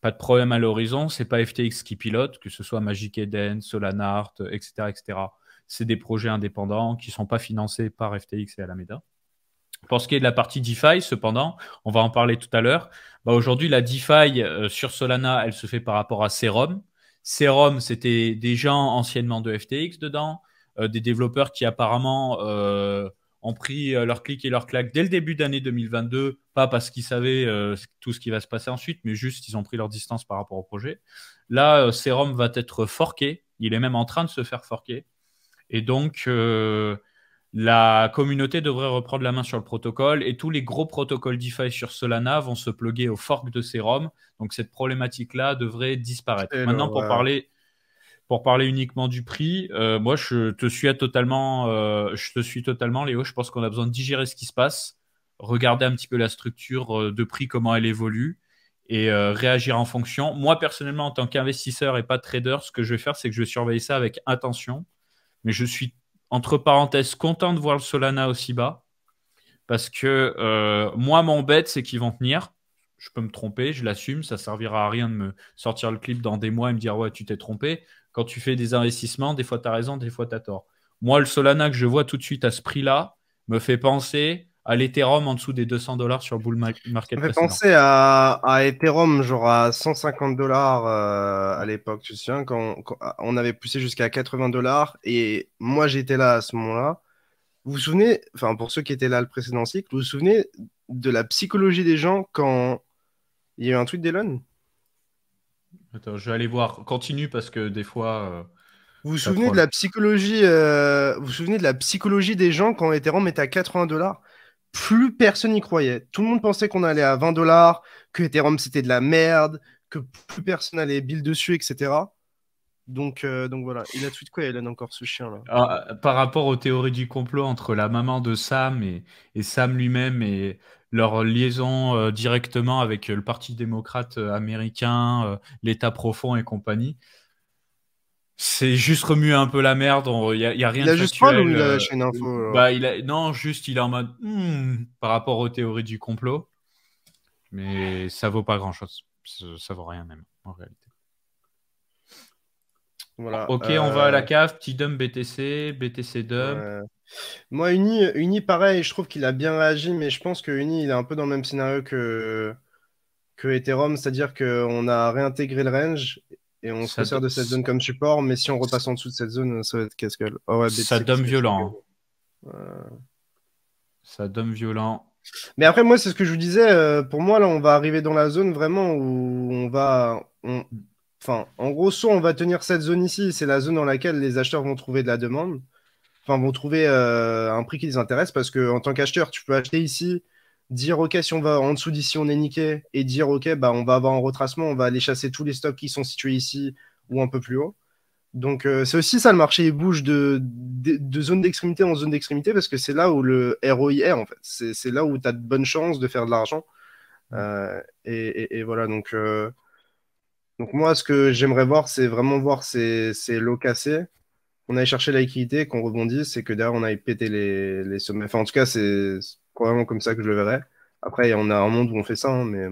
pas de problème à l'horizon, c'est pas FTX qui pilote, que ce soit Magic Eden, Art, etc., etc. C'est des projets indépendants qui sont pas financés par FTX et Alameda. Pour ce qui est de la partie DeFi, cependant, on va en parler tout à l'heure. Bah, aujourd'hui, la DeFi euh, sur Solana, elle se fait par rapport à Serum. Serum, c'était des gens anciennement de FTX dedans. Euh, des développeurs qui apparemment euh, ont pris euh, leur clic et leur claque dès le début d'année 2022, pas parce qu'ils savaient tout ce qui va se passer ensuite, mais juste ils ont pris leur distance par rapport au projet. Là, Serum va être forqué, il est même en train de se faire forquer. Et donc, la communauté devrait reprendre la main sur le protocole et tous les gros protocoles DeFi sur Solana vont se pluguer au fork de Serum. Donc, cette problématique-là devrait disparaître. Maintenant, pour parler pour parler uniquement du prix, euh, moi je te suis totalement, euh, je te suis totalement, Léo. Je pense qu'on a besoin de digérer ce qui se passe, regarder un petit peu la structure euh, de prix, comment elle évolue, et réagir en fonction. Moi personnellement, en tant qu'investisseur et pas trader, ce que je vais faire, c'est que je vais surveiller ça avec attention. Mais je suis entre parenthèses content de voir le Solana aussi bas, parce que moi mon bet c'est qu'ils vont tenir je peux me tromper, je l'assume, ça servira à rien de me sortir le clip dans des mois et me dire ouais tu t'es trompé quand tu fais des investissements, des fois tu as raison, des fois tu as tort. Moi, le Solana que je vois tout de suite à ce prix-là me fait penser à l'Ethereum en dessous des 200 dollars sur bull market. Ça me fait penser à, à, Ethereum, genre à 150 dollars euh, à l'époque, tu te souviens, quand on, avait poussé jusqu'à 80 dollars et moi j'étais là à ce moment-là. Vous vous souvenez, enfin pour ceux qui étaient là le précédent cycle, vous vous souvenez de la psychologie des gens quand il y a eu un tweet d'Elon Attends, je vais aller voir. Continue parce que des fois. Euh, vous vous souvenez de la psychologie euh, Vous souvenez de la psychologie des gens quand Ethereum était à 80 dollars Plus personne n'y croyait. Tout le monde pensait qu'on allait à 20 dollars, que Ethereum c'était de la merde, que plus personne allait bill dessus, etc. Donc, euh, donc voilà. Il a tweet quoi, Hélène, encore ce chien-là ah, Par rapport aux théories du complot entre la maman de Sam et, Sam lui-même et leur liaison euh, directement avec euh, le Parti démocrate américain, l'État profond et compagnie, c'est juste remuer un peu la merde. Il a, rien il a juste pas, la chaîne info bah, Non, juste il est en mode hmm, par rapport aux théories du complot. Mais ça vaut pas grand-chose. Ça, ça vaut rien même, en réalité. Ok, on va à la euh, cave, petit dumb BTC, BTC dump. Moi, Uni, Uni, pareil, je trouve qu'il a bien réagi, mais je pense que Uni, il est un peu dans le même scénario que, que Ethereum, c'est-à-dire qu'on a réintégré le range et on se sert de cette zone comme support, mais si on repasse en dessous de cette zone, ça va être casse-gueule. Oh ça dumb violent. Hein. Ça dumb violent. Mais après, moi, c'est ce que je vous disais. Euh, pour moi, là, on va arriver dans la zone vraiment où on va. Mm en gros, soit on va tenir cette zone ici, c'est la zone dans laquelle les acheteurs vont trouver de la demande, enfin vont trouver euh, un prix qui les intéresse, parce que en tant qu'acheteur, tu peux acheter ici, dire ok si on va en dessous d'ici on est niqué, et dire ok bah on va avoir un retracement, on va aller chasser tous les stocks qui sont situés ici ou un peu plus haut. Donc euh, c'est aussi ça le marché, il bouge de, zone d'extrémité en zone d'extrémité parce que c'est là où le ROI est en fait, c'est là où tu as de bonnes chances de faire de l'argent. Mmh. Euh, et, voilà, donc donc moi, ce que j'aimerais voir, c'est vraiment voir ces, lots cassés, On aille chercher la liquidité, qu'on rebondisse et que derrière, on aille péter les, sommets. Enfin, en tout cas, c'est probablement comme ça que je le verrais. Après, on a un monde où on fait ça, hein, mais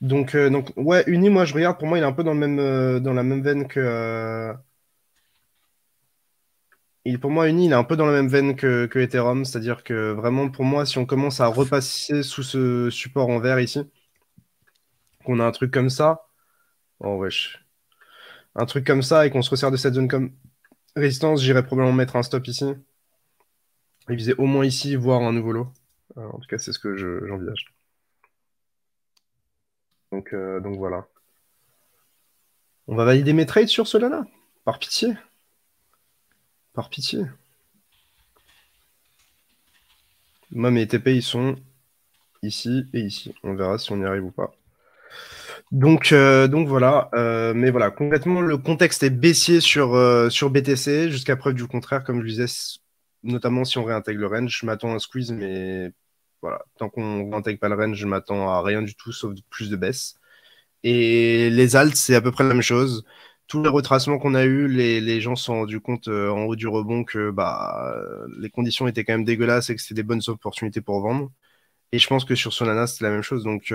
Donc, euh, donc, ouais, Uni, moi, je regarde, pour moi, il est un peu dans, le même, euh, dans la même veine que... Euh, il, pour moi, Uni, il est un peu dans la même veine que, que Ethereum, c'est-à-dire que vraiment, pour moi, si on commence à repasser sous ce support en vert ici, qu'on a un truc comme ça. Oh wesh. Un truc comme ça et qu'on se resserre de cette zone comme résistance, j'irais probablement mettre un stop ici. Et viser au moins ici, voire un nouveau lot. Euh, en tout cas, c'est ce que j'envisage. donc, euh, donc voilà. On va valider mes trades sur cela là Par pitié. Par pitié. Moi, mes TP, ils sont ici et ici. On verra si on y arrive ou pas. Donc, euh, donc voilà. Euh, mais voilà, complètement, le contexte est baissier sur, euh, sur BTC jusqu'à preuve du contraire, comme je disais, notamment si on réintègre le range. Je m'attends à un squeeze, mais voilà, tant qu'on réintègre pas le range, je m'attends à rien du tout sauf plus de baisse. Et les alts, c'est à peu près la même chose. Tous les retracements qu'on a eu, les, gens se sont rendus compte en haut du rebond que bah, les conditions étaient quand même dégueulasses et que c'était des bonnes opportunités pour vendre. Et je pense que sur Solana, c'est la même chose. Donc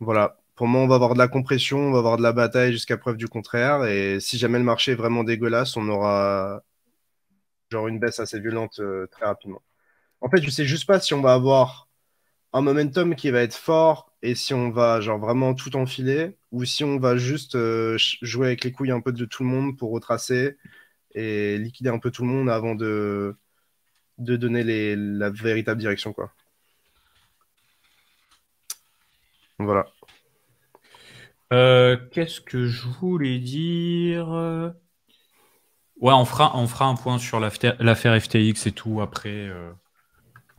voilà, pour moi, on va avoir de la compression, on va avoir de la bataille jusqu'à preuve du contraire. Et si jamais le marché est vraiment dégueulasse, on aura genre une baisse assez violente euh, très rapidement. En fait, je ne sais juste pas si on va avoir un momentum qui va être fort et si on va genre vraiment tout enfiler ou si on va juste euh, jouer avec les couilles un peu de tout le monde pour retracer et liquider un peu tout le monde avant de, de donner la véritable direction quoi. Voilà. Euh, qu'est-ce que je voulais dire Ouais, on fera, on fera un point sur l'affaire FTX et tout après.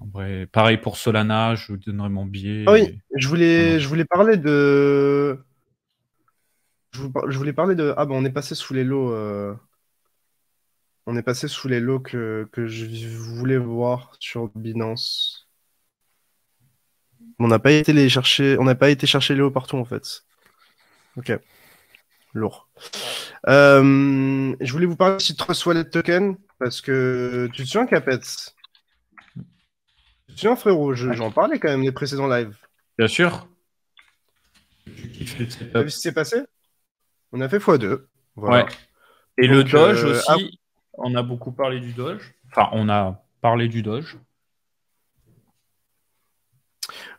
Euh, pareil pour Solana, je vous donnerai mon billet. Ah oui, je, voulais, je voulais parler de. Je, voulais parler de. Ah ben, on est passé sous les lots. Euh, on est passé sous les lots que, que je voulais voir sur Binance. On n'a pas été les chercher. On n'a pas été chercher les lots partout en fait. Ok. Lourd. Euh, je voulais vous parler de Citrus Wallet Token parce que tu te souviens, Capets Tu te souviens, frérot J'en parlais quand même les précédents lives. Bien sûr. As-tu vu ce qui s'est passé On a fait x2. Ouais. Et le euh, Doge aussi. Ah on a beaucoup parlé du Doge. Enfin, on a parlé du Doge.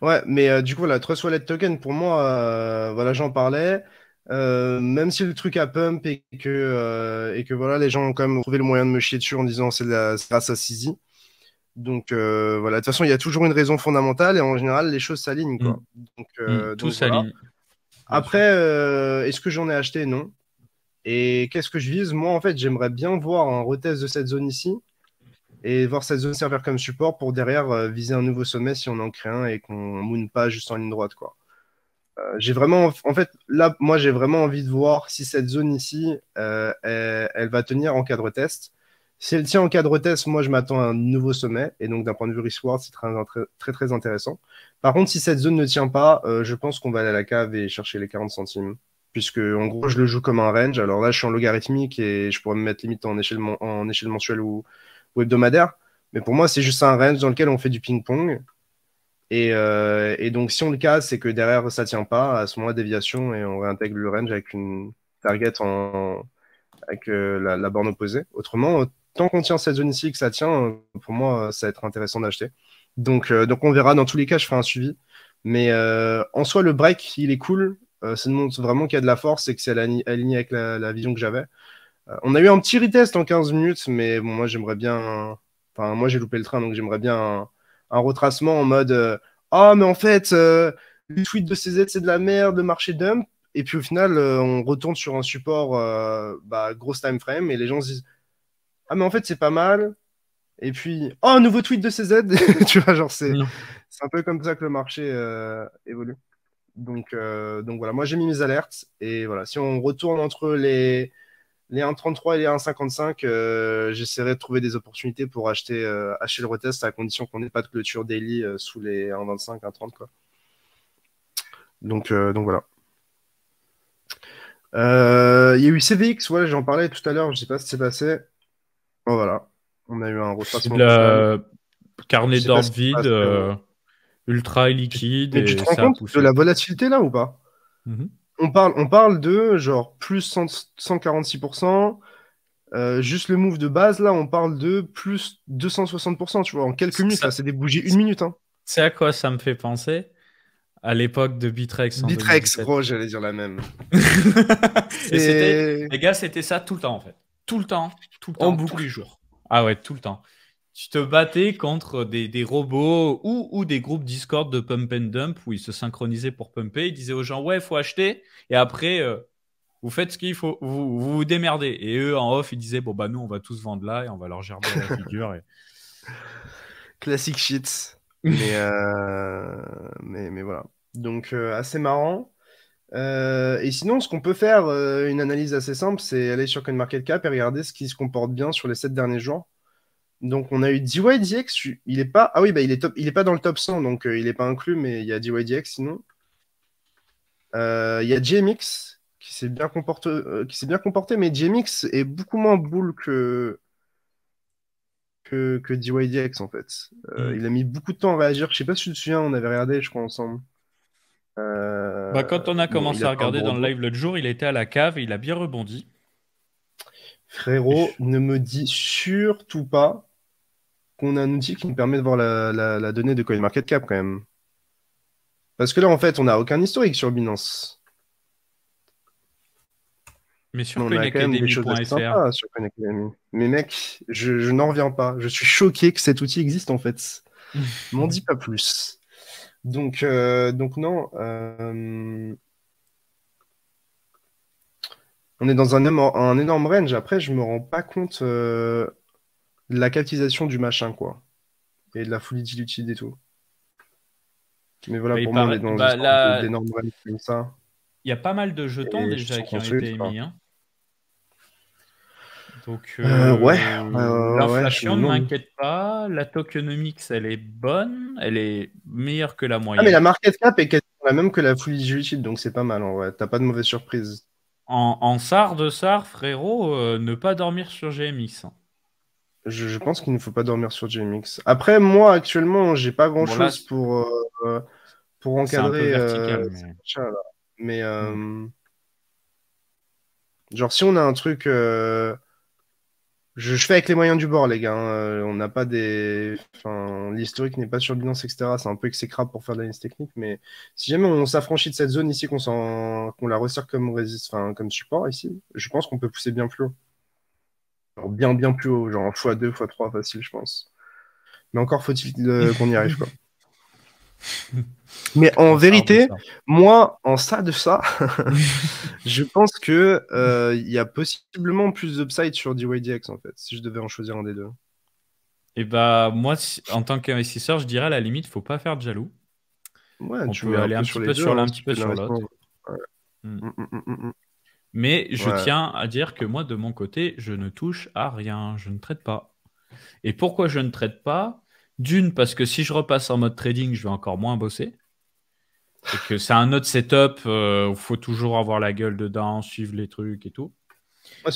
Ouais, mais euh, du coup, la Trust Wallet Token, pour moi, euh, voilà, j'en parlais. Euh, même si le truc a pump et que, et que voilà, les gens ont quand même trouvé le moyen de me chier dessus en disant c'est grâce à Sisi. Donc voilà, de toute façon, il y a toujours une raison fondamentale et en général, les choses s'alignent. Mm. Donc, mm, tout s'aligne. Après, est-ce que j'en ai acheté Non. Et qu'est-ce que je vise Moi, en fait, j'aimerais bien voir un retest de cette zone ici et voir cette zone servir comme support pour derrière euh, viser un nouveau sommet si on en crée un et qu'on moon pas juste en ligne droite quoi. Euh, j'ai vraiment en fait là moi j'ai vraiment envie de voir si cette zone ici euh, elle, va tenir en cadre test. Si elle tient en cadre test, moi je m'attends à un nouveau sommet et donc d'un point de vue risk reward c'est très, très, très intéressant. Par contre si cette zone ne tient pas, je pense qu'on va aller à la cave et chercher les 40 centimes puisque en gros je le joue comme un range. Alors là je suis en logarithmique et je pourrais me mettre limite en échelle, en échelle mensuelle ou, ou hebdomadaire. Mais pour moi, c'est juste un range dans lequel on fait du ping-pong. Et, euh, donc, si on le casse, c'est que derrière, ça tient pas. À ce moment-là, déviation et on réintègre le range avec une target en, avec euh, la, borne opposée. Autrement, tant qu'on tient cette zone ici que ça tient, euh, pour moi, ça va être intéressant d'acheter. Donc, donc, on verra. Dans tous les cas, je ferai un suivi. Mais en soi, le break, il est cool. ça nous montre vraiment qu'il y a de la force et que c'est aligné avec la, la vision que j'avais. Euh, on a eu un petit retest en 15 minutes, mais bon, moi j'aimerais bien. Enfin, moi j'ai loupé le train, donc j'aimerais bien un, retracement en mode Ah, oh, mais en fait, le euh, tweet de CZ c'est de la merde, le marché dump. Et puis au final, on retourne sur un support bah, grosse time frame et les gens se disent Ah, mais en fait, c'est pas mal. Et puis, oh, nouveau tweet de CZ. (laughs) tu vois, genre, c'est un peu comme ça que le marché évolue. Donc, donc voilà, moi j'ai mis mes alertes. Et voilà, si on retourne entre les, les 1,33 et les 1,55, j'essaierai de trouver des opportunités pour euh, acheter, le retest à condition qu'on n'ait pas de clôture daily euh, sous les 1,25, 1,30. Donc, euh, donc voilà. Il y a eu CVX, ouais, j'en parlais tout à l'heure, je ne sais pas ce qui s'est passé. Bon, oh, voilà, on a eu un retracement. La... Carnet d'or vide, ultra liquide. et tu te rends compte de la volatilité là ou pas mhm on parle, on parle de genre plus 146%. Euh, juste le move de base, là, on parle de plus 260%, tu vois, en quelques minutes. Ça, c'est des bougies une minute. Hein. C'est à quoi ça me fait penser à l'époque de Bitrex. Bitrex, gros, j'allais dire la même. (laughs) et les gars, c'était ça tout le temps, en fait. Tout le temps, tout le temps, en tous les jours. Ah ouais, tout le temps tu te battais contre des, robots ou, ou, des groupes Discord de pump and dump où ils se synchronisaient pour pumper. Ils disaient aux gens, ouais, il faut acheter. Et après, euh, vous faites ce qu'il faut, vous, vous, démerdez. Et eux, en off, ils disaient, bon, bah nous, on va tous vendre là et on va leur gerber la figure. (laughs) Classique shit. Mais, euh, mais, mais, voilà. Donc, euh, assez marrant. et sinon, ce qu'on peut faire, une analyse assez simple, c'est aller sur CoinMarketCap et regarder ce qui se comporte bien sur les sept derniers jours. Donc on a eu DYDX, il est pas ah oui bah il est top, il est pas dans le top 100 donc euh, il n'est pas inclus mais il y a DYDX sinon. Euh, il y a JMX qui s'est bien comporté euh, qui s'est bien comporté mais JMX est beaucoup moins boule que que, DYDX en fait. Mm. Il a mis beaucoup de temps à réagir. Je sais pas si tu te souviens, on avait regardé je crois ensemble. Bah, quand on a commencé à regarder dans le live l'autre jour, il était à la cave et il a bien rebondi. Frérot, ne me dis surtout pas qu'on a un outil qui nous permet de voir la, donnée de CoinMarketCap quand même. Parce que là, en fait, on n'a aucun historique sur Binance. Mais sur CoinAcademy.fr. Mais mec, je, n'en reviens pas. Je suis choqué que cet outil existe en fait. (laughs) M'en dis pas plus. Donc, euh, donc non. Euh, on est dans un, énorme range. Après, je me rends pas compte. Euh, la captisation du machin, quoi. Et de la folie et tout. Mais voilà, pour moi, on est dans bah, là... comme ça. Il y a pas mal de jetons déjà qui ont été émis. Hein. Donc, euh, euh, euh, ouais, l'inflation, ne m'inquiète pas. La tokenomics, elle est bonne. Elle est meilleure que la ah, moyenne. mais la market cap est quasiment la même que la folie donc c'est pas mal. En t'as pas de mauvaise surprise. En, en SAR de frérot, ne pas dormir sur GMX. Hein. Je, pense qu'il ne faut pas dormir sur GMX. Après, moi, actuellement, j'ai pas grand chose pour, pour encadrer. mais... mais genre, si on a un truc. Euh, je, fais avec les moyens du bord, les gars. Hein. Euh, on n'a pas des. l'historique n'est pas sur Binance, etc. C'est un peu exécrable pour faire de l'analyse technique, mais si jamais on s'affranchit de cette zone ici, qu'on, qu'on la resserre comme, comme support ici, je pense qu'on peut pousser bien plus haut bien, bien plus haut, genre x2, x3 facile, je pense. Mais encore faut-il qu'on y arrive, quoi. (laughs) Mais en vérité, moi, en ça de ça, (laughs) je pense que euh, il y a possiblement plus d'upside sur DYDX en fait, si je devais en choisir un des deux. Et eh bah moi, en tant qu'investisseur, je dirais à la limite, faut pas faire de jaloux. Ouais, On tu peut aller un, petit peu sur l'un, un petit peu sur l'autre. Mais je tiens à dire que moi, de mon côté, je ne touche à rien, je ne traite pas. Et pourquoi je ne traite pas D'une, parce que si je repasse en mode trading, je vais encore moins bosser. que c'est un autre setup euh, où il faut toujours avoir la gueule dedans, suivre les trucs et tout.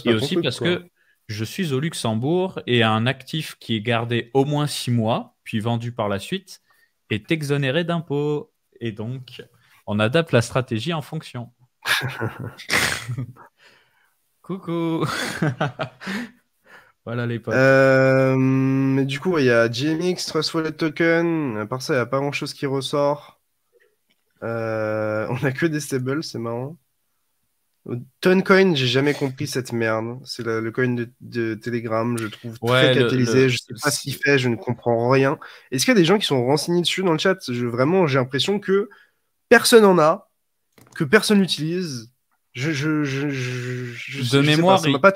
et aussi parce que je suis au Luxembourg et un actif qui est gardé au moins six mois, puis vendu par la suite, est exonéré d'impôts. Et donc, on adapte la stratégie en fonction. Coucou. (laughs) voilà les potes. Euh, mais du coup, il y a GMX, Trust Wallet Token. À part ça, il n'y a pas grand chose qui ressort. Euh, (laughs) on a que des stables, c'est marrant. Toncoin, j'ai jamais compris cette merde. C'est le coin de, Telegram, je trouve très catalysé. Je sais pas ce qu'il fait, je ne comprends rien. Est-ce qu'il y a des gens qui sont renseignés dessus dans le chat je, Vraiment, j'ai l'impression que personne en a que personne n'utilise. Je, de mémoire, pas,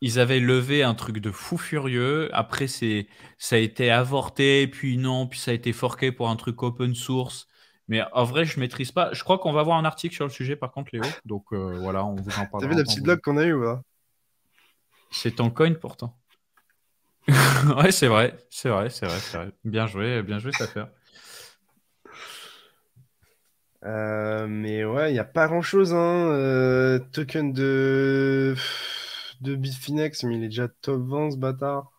Ils, avaient levé un truc de fou furieux. Après, c'est, ça a été avorté, puis non, puis ça a été forqué pour un truc open source. Mais en vrai, je maîtrise pas. Je crois qu'on va voir un article sur le sujet, par contre, Léo. Donc euh, voilà, on vous en parle. T'as vu la petite blog qu'on a eu voilà. C'est ton coin pourtant. (laughs) ouais, c'est vrai, c'est vrai, c'est vrai, c'est vrai. Bien joué, bien joué, ça fait. Euh, mais ouais, il n'y a pas grand chose. Hein. Euh, token de. de Bitfinex, mais il est déjà top 20 ce bâtard.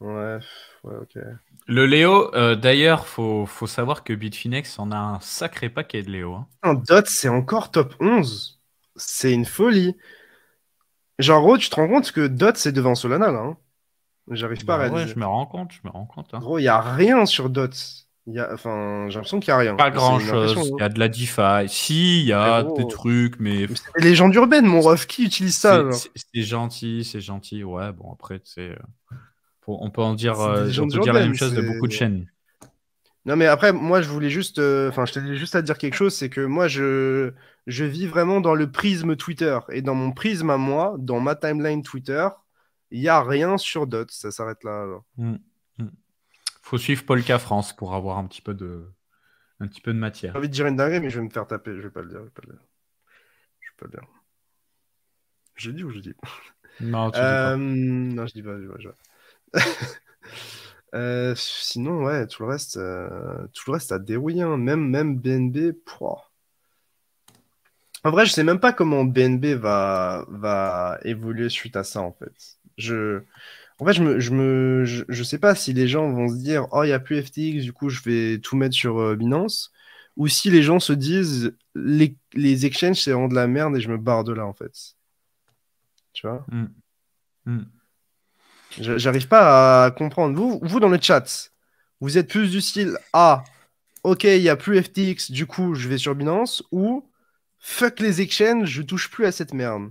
Ouais, ouais, ok. Le Léo, euh, d'ailleurs, faut, faut savoir que Bitfinex en a un sacré paquet de Léo. Hein. Un dot, c'est encore top 11. C'est une folie. Genre, tu te rends compte que dot, c'est devant Solana là. Hein J'arrive pas à bah Ouais, je me rends compte, je me rends compte. Hein. Gros, il n'y a rien sur dot enfin, j'ai l'impression qu'il n'y a rien. Pas grand chose. Il y hein. a de la DeFi. Si, il y a des trucs, mais. les gens d'urbaine, mon ref, qui utilise ça C'est gentil, c'est gentil. Ouais, bon, après, c'est. Euh, on peut en dire, euh, la même chose de beaucoup de chaînes. Non, mais après, moi, je voulais juste. Euh, enfin, je tenais juste à dire quelque chose, c'est que moi, je. Je vis vraiment dans le prisme Twitter. Et dans mon prisme à moi, dans ma timeline Twitter, il n'y a rien sur DOT. Ça s'arrête là. Alors. Hmm faut suivre Polka France pour avoir un petit peu de, un petit peu de matière. J'ai envie de dire une dinguerie, mais je vais me faire taper. Je vais pas le dire. Je vais pas le Je vais pas le dire. Je dis ou je dis Non, tu euh, Non, je dis pas. Je vois, je vois. (laughs) Euh, sinon, ouais, tout le reste, euh, tout le reste à dérouiller. Hein. Même, même BNB, En vrai, je sais même pas comment BNB va, va évoluer suite à ça, en fait. Je, en fait, je me, je sais pas si les gens vont se dire oh il n'y a plus FTX, du coup je vais tout mettre sur euh, Binance, ou si les gens se disent les, exchanges c'est vraiment de la merde et je me barre de là en fait. Tu vois. Mm. Mm. J'arrive pas à comprendre. Vous, vous dans le chat, vous êtes plus du style ah ok il n'y a plus FTX, du coup je vais sur Binance ou fuck les exchanges, je touche plus à cette merde.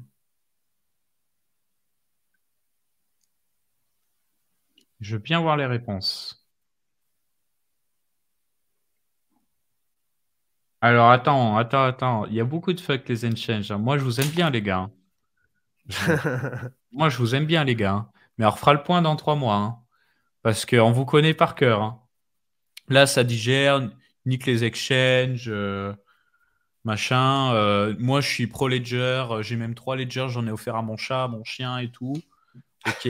Je veux bien voir les réponses. Alors attends, attends, attends. Il y a beaucoup de fuck les exchanges. Hein. Moi, je vous aime bien, les gars. Hein. (laughs) Moi, je vous aime bien, les gars. Hein. Mais on refera le point dans trois mois. Parce qu'on vous connaît par cœur. Là, ça digère, nique les exchanges, euh, machin. Euh, moi, je suis pro-ledger. Euh, j'ai même trois ledgers. J'en ai offert à mon chat, mon chien et tout. Ok.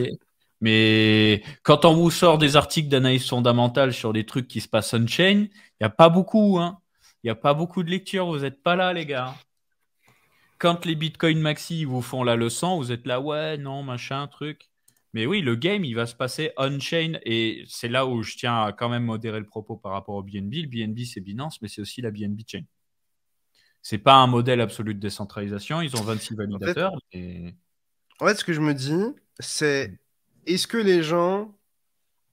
Mais quand on vous sort des articles d'analyse fondamentale sur des trucs qui se passent on-chain, il n'y a pas beaucoup. Hein. Il n'y a pas beaucoup de lectures. Vous n'êtes pas là, les gars. Quand les Bitcoin Maxi vous font la leçon, vous êtes là, ouais, non, machin, truc. Mais oui, le game, il va se passer on-chain. Et c'est là où je tiens à quand même modérer le propos par rapport au BNB. Le BNB, c'est Binance, mais c'est aussi la BNB Chain. C'est pas un modèle absolu de décentralisation. Ils ont 26 validateurs. en fait ce que je me dis, c'est est-ce que les gens,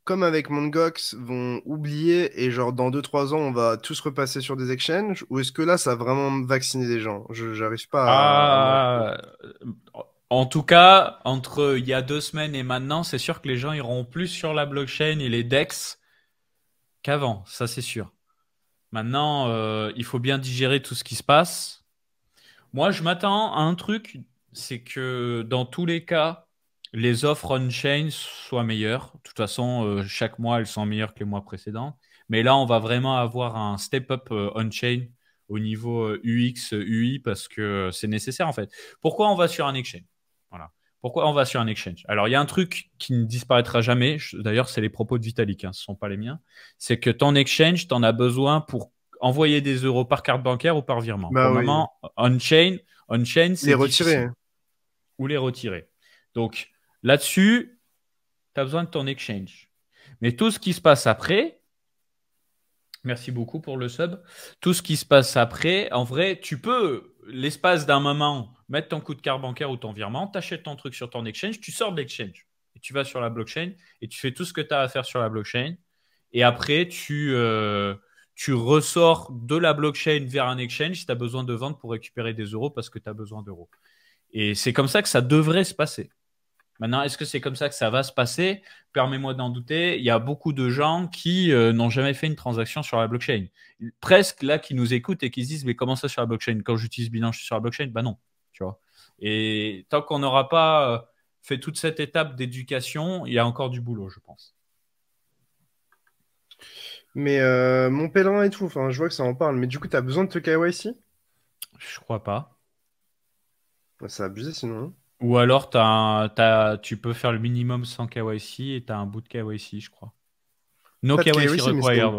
comme avec Mongox, vont oublier et genre dans 2-3 ans, on va tous repasser sur des exchanges Ou est-ce que là, ça a vraiment vacciné les gens Je n'arrive pas à... Ah, en tout cas, entre il y a deux semaines et maintenant, c'est sûr que les gens iront plus sur la blockchain et les DEX qu'avant, ça c'est sûr. Maintenant, euh, il faut bien digérer tout ce qui se passe. Moi, je m'attends à un truc, c'est que dans tous les cas, les offres on-chain soient meilleures. De toute façon, euh, chaque mois, elles sont meilleures que les mois précédents. Mais là, on va vraiment avoir un step-up euh, on-chain au niveau UX, euh, UI, parce que c'est nécessaire en fait. Pourquoi on va sur un exchange Voilà. Pourquoi on va sur un exchange Alors, il y a un truc qui ne disparaîtra jamais. D'ailleurs, c'est les propos de Vitalik, hein, ce ne sont pas les miens. C'est que ton exchange, tu en as besoin pour envoyer des euros par carte bancaire ou par virement. Bah, on-chain, on-chain, c'est. Les retirer. Hein. Ou les retirer. Donc, Là-dessus, tu as besoin de ton exchange. Mais tout ce qui se passe après, merci beaucoup pour le sub, tout ce qui se passe après, en vrai, tu peux, l'espace d'un moment, mettre ton coup de carte bancaire ou ton virement, t'achètes ton truc sur ton exchange, tu sors de l'exchange. Et tu vas sur la blockchain et tu fais tout ce que tu as à faire sur la blockchain. Et après, tu, euh, tu ressors de la blockchain vers un exchange si tu as besoin de vendre pour récupérer des euros parce que tu as besoin d'euros. Et c'est comme ça que ça devrait se passer. Maintenant, est-ce que c'est comme ça que ça va se passer Permets-moi d'en douter. Il y a beaucoup de gens qui euh, n'ont jamais fait une transaction sur la blockchain. Presque là, qui nous écoutent et qui se disent Mais comment ça sur la blockchain Quand j'utilise Binance, sur la blockchain ben non. Tu vois et tant qu'on n'aura pas euh, fait toute cette étape d'éducation, il y a encore du boulot, je pense. Mais euh, mon pèlerin et tout, je vois que ça en parle, mais du coup, tu as besoin de te ici Je crois pas. Ça bah, abusé sinon. Hein. Ou alors, as tu peux faire le minimum sans KYC et tu as un bout de KYC, je crois. No KYC, required.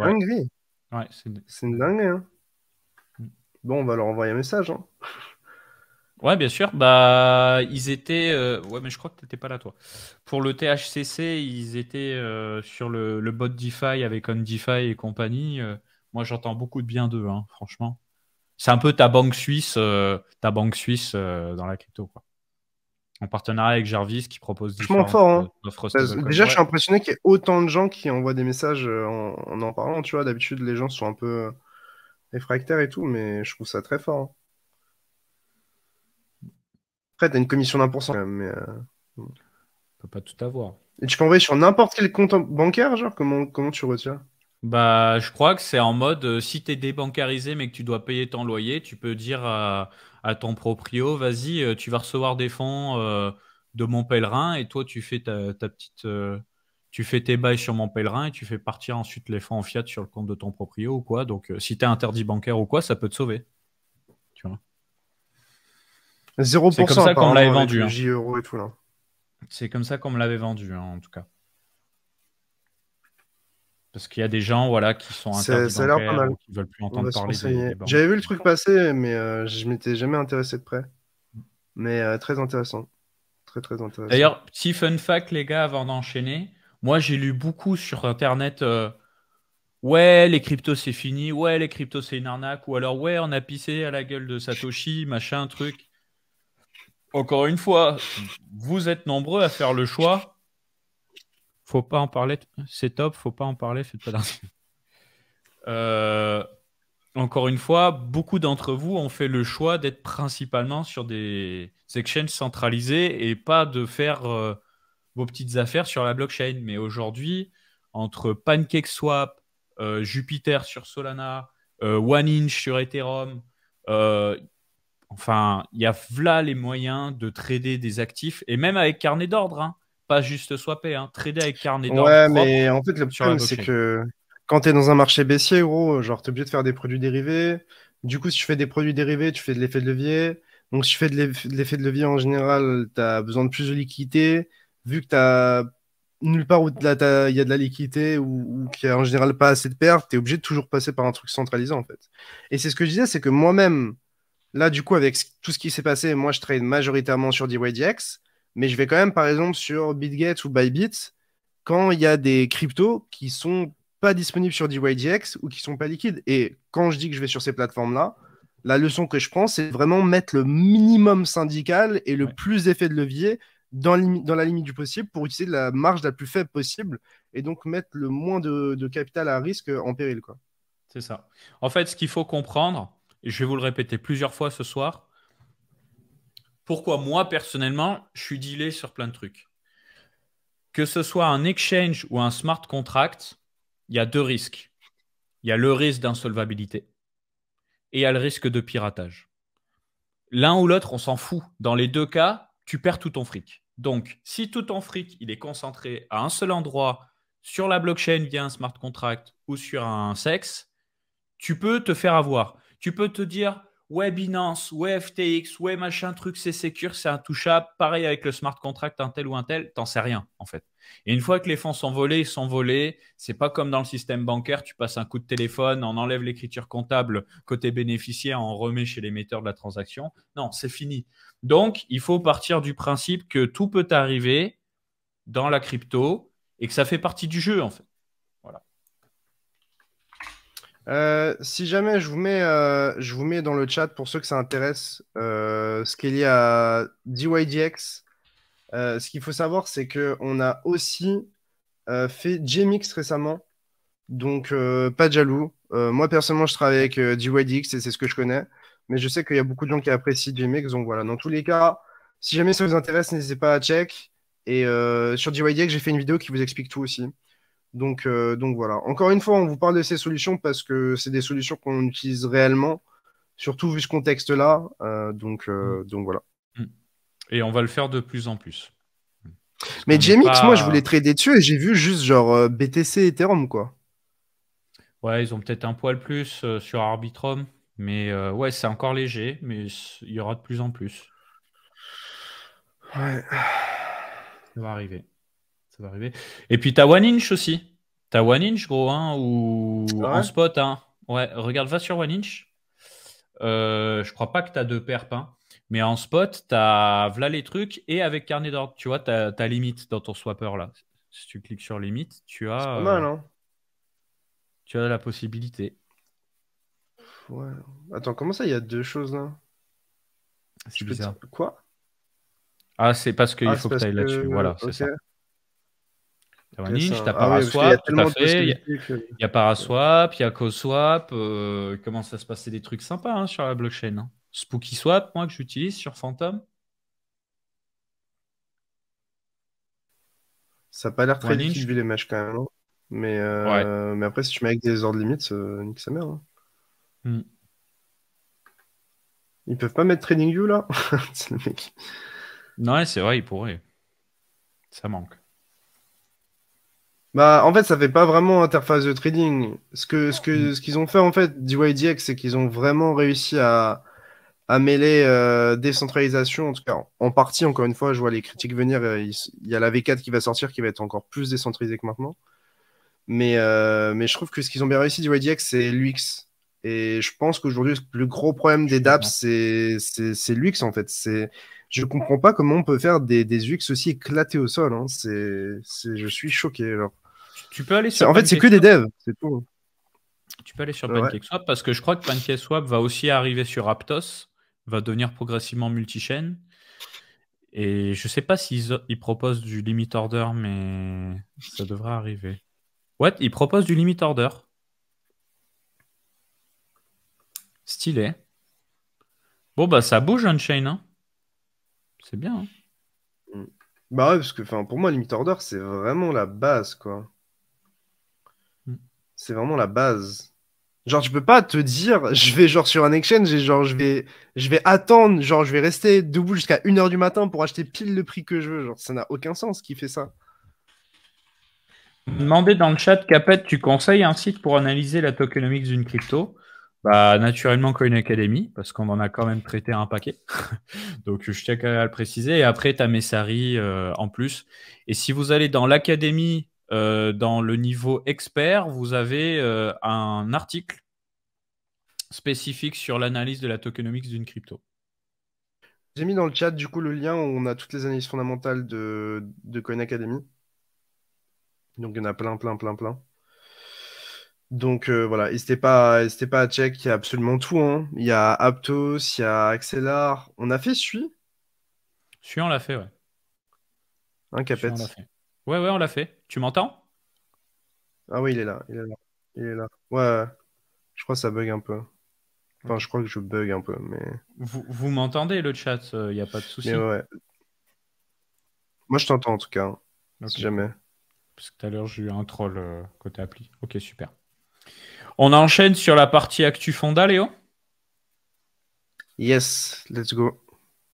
Ouais. c'est une dinguerie. Hein. Mm. Bon, on va leur envoyer un message. Hein. (laughs) Ouais, bien sûr. Bah, ils étaient. Euh, ouais, mais je crois que t'étais pas là, toi. Pour le THCC, ils étaient euh, sur le, bot DeFi avec Undefi et compagnie. Euh, moi, j'entends beaucoup de bien d'eux, hein, franchement. C'est un peu ta banque suisse, ta banque suisse dans la crypto, quoi en partenariat avec Jarvis qui propose différentes fort, hein. euh, Déjà, je suis impressionné qu'il y ait autant de gens qui envoient des messages euh, en en, parlant. Tu vois, d'habitude, les gens sont un peu euh, réfractaires et tout, mais je trouve ça très fort. Hein. Après, Après, as une commission d'un pour cent, mais. pas tout avoir. Et tu peux envoyer sur n'importe quel compte bancaire, genre comment, comment tu retiens bah, je crois que c'est en mode euh, si tu es débancarisé mais que tu dois payer ton loyer, tu peux dire à, ton proprio vas-y, euh, tu vas recevoir des fonds euh, de mon pèlerin et toi tu fais ta, petite tu fais tes bails sur mon pèlerin et tu fais partir ensuite les fonds en fiat sur le compte de ton proprio ou quoi. Donc si tu es interdit bancaire ou quoi, ça peut te sauver. Tu 0% c'est comme ça qu'on l'avait vendu. Hein. E c'est comme ça qu'on me l'avait vendu hein, en tout cas. Parce qu'il y a des gens voilà, qui sont interdits qui veulent plus entendre parler J'avais vu le truc passer, mais euh, je m'étais jamais intéressé de près. Mais euh, très intéressant. Très, très intéressant. D'ailleurs, petit fun fact, les gars, avant d'enchaîner. Moi, j'ai lu beaucoup sur Internet. Euh, ouais, les cryptos, c'est fini. Ouais, les cryptos, c'est une arnaque. Ou alors, ouais, on a pissé à la gueule de Satoshi, machin, truc. Encore une fois, vous êtes nombreux à faire le choix faut pas en parler, c'est top, faut pas en parler, faites pas (laughs) euh, encore une fois, beaucoup d'entre vous ont fait le choix d'être principalement sur des exchanges centralisés et pas de faire euh, vos petites affaires sur la blockchain. Mais aujourd'hui, entre PancakeSwap, euh, Jupiter sur Solana, Inch sur Ethereum, enfin, il y a là les moyens de trader des actifs et même avec carnet d'ordre. Hein pas juste swapper, hein, trader avec carnet d'or. Ouais, mais en fait, le problème, c'est que quand tu es dans un marché baissier, gros, genre, tu es obligé de faire des produits dérivés. Du coup, si tu fais des produits dérivés, tu fais de l'effet de levier. Donc, si tu fais de l'effet de levier en général, tu as besoin de plus de liquidité. Vu que tu as nulle part où il y a de la liquidité ou, ou qu'il n'y a en général pas assez de pertes, tu es obligé de toujours passer par un truc centralisé, en fait. Et c'est ce que je disais, c'est que moi-même, là, du coup, avec tout ce qui s'est passé, moi, je trade majoritairement sur DYDX. Mais je vais quand même, par exemple, sur BitGet ou Bybit, quand il y a des cryptos qui ne sont pas disponibles sur DYDX ou qui ne sont pas liquides. Et quand je dis que je vais sur ces plateformes-là, la leçon que je prends, c'est vraiment mettre le minimum syndical et le plus effet de levier dans, la limite du possible pour utiliser la marge la plus faible possible et donc mettre le moins de, de capital à risque en péril. C'est ça. En fait, ce qu'il faut comprendre, et je vais vous le répéter plusieurs fois ce soir, pourquoi moi, personnellement, je suis dealé sur plein de trucs. Que ce soit un exchange ou un smart contract, il y a deux risques. Il y a le risque d'insolvabilité et il y a le risque de piratage. L'un ou l'autre, on s'en fout. Dans les deux cas, tu perds tout ton fric. Donc, si tout ton fric, il est concentré à un seul endroit, sur la blockchain via un smart contract ou sur un sexe, tu peux te faire avoir. Tu peux te dire, ouais Binance, ouais FTX, ouais machin truc, c'est secure, c'est intouchable. Pareil avec le smart contract, un tel ou un tel, t'en sais rien en fait. Et une fois que les fonds sont volés, ils sont volés. C'est pas comme dans le système bancaire, tu passes un coup de téléphone, on enlève l'écriture comptable côté bénéficiaire, on remet chez l'émetteur de la transaction. Non, c'est fini. Donc, il faut partir du principe que tout peut arriver dans la crypto et que ça fait partie du jeu en fait. Euh, si jamais je vous mets, euh, je vous mets dans le chat pour ceux que ça intéresse, euh, ce qu'il y a à DYDX. ce qu'il faut savoir, c'est qu'on a aussi fait JMX récemment. Donc, pas de jaloux. moi, personnellement, je travaille avec DYDX et c'est ce que je connais. Mais je sais qu'il y a beaucoup de gens qui apprécient JMX Donc, voilà. Dans tous les cas, si jamais ça vous intéresse, n'hésitez pas à check. Et sur DYDX, j'ai fait une vidéo qui vous explique tout aussi. Donc, euh, donc voilà. Encore une fois, on vous parle de ces solutions parce que c'est des solutions qu'on utilise réellement, surtout vu ce contexte-là. Euh, donc, euh, mm. donc voilà. Mm. Et on va le faire de plus en plus. Mais GMX, moi, je voulais trader dessus et j'ai vu juste genre BTC, Ethereum, quoi. Ouais, ils ont peut-être un poil plus sur Arbitrum. Mais ouais, c'est encore léger, mais il y aura de plus en plus. Ouais. Ça va arriver arriver. Et puis t'as One Inch aussi. T'as One Inch, gros, hein, ou ah en spot. Hein. Ouais, regarde, va sur One Inch. Euh, je crois pas que t'as deux perpes hein. Mais en spot, t'as vla les trucs et avec carnet d'ordre, tu vois, t'as as limite dans ton swapper là. Si tu cliques sur limite, tu as. Hein. Euh, tu as la possibilité. Attends, comment ça, il y a deux choses là C'est bizarre. Quoi Ah, c'est parce ah, que il faut que tu ailles là-dessus. Voilà, c'est ça. Il y a, Paraswap, il y a CoSwap. il euh, commence à se passer des trucs sympas hein, sur la blockchain. Hein. Spooky Swap, moi, que j'utilise sur Phantom. Ça n'a pas l'air très difficile vu les matchs quand même. Hein. Mais, euh, mais après, si tu mets avec des ordres limites, euh, nique sa mère. ils hmm. Ils peuvent pas mettre TradingView là (laughs) Non, c'est vrai, ils pourraient. Ça manque. Bah, en fait, ça fait pas vraiment interface de trading. Ce que ce que ce qu'ils ont fait en fait, DYDX, c'est qu'ils ont vraiment réussi à, mêler euh, décentralisation, en tout cas en partie. Encore une fois, je vois les critiques venir. Euh, il, y a la V4 qui va sortir, qui va être encore plus décentralisée que maintenant. Mais euh, mais je trouve que ce qu'ils ont bien réussi DYDX, c'est l'UX. Et je pense qu'aujourd'hui, le plus gros problème des DApps, c'est c'est l'UX en fait. C'est je comprends pas comment on peut faire des, des UX aussi éclatés au sol. Hein. C'est, je suis choqué. Alors. Tu peux aller sur. En fait, c'est que des devs, c'est tout. Hein. Tu peux aller sur PancakeSwap parce que je crois que PancakeSwap va aussi arriver sur Aptos, va devenir progressivement multi-chaîne. Et je sais pas s'ils ils proposent du limit order, mais ça devrait arriver. What Ils proposent du limit order. Stylé. Bon, bah ça bouge Unchain chain c'est bien. Hein. Mm. bah parce que pour moi, limit order, c'est vraiment la base, quoi. C'est vraiment la base. Genre, je peux pas te dire, je vais genre sur un exchange et genre, je vais, je vais attendre, genre, je vais rester debout jusqu'à 1h du matin pour acheter pile le prix que je veux. Genre, ça n'a aucun sens qui fait ça. Demandez dans le chat, Capet, tu conseilles un site pour analyser la tokenomics d'une crypto bah, naturellement Coin Academy, parce qu'on en a quand même traité un paquet. (laughs) Donc, je tiens à le préciser. Et après, tu as Messari euh, en plus. Et si vous allez dans l'académie euh, dans le niveau expert, vous avez euh, un article spécifique sur l'analyse de la tokenomics d'une crypto. J'ai mis dans le chat du coup le lien où on a toutes les analyses fondamentales de, de Coin Academy. Donc il y en a plein, plein, plein, plein. Donc euh, voilà, n'hésitez pas, pas à check, il y a absolument tout. Hein. Il y a Aptos, il y a Accelar On a fait Sui Sui, on l'a fait, ouais. Un Capet Ouais, ouais, on l'a fait. Tu m'entends Ah oui, il est là, il est là. Il est là. Ouais, je crois que ça bug un peu. Enfin, je crois que je bug un peu, mais. Vous, m'entendez le chat, il euh, n'y a pas de souci. Moi, je t'entends en tout cas, hein, si jamais. Parce que tout à l'heure, j'ai eu un troll euh, côté appli. Ok, super. On enchaîne sur la partie actu fonda, Léo Yes, let's go.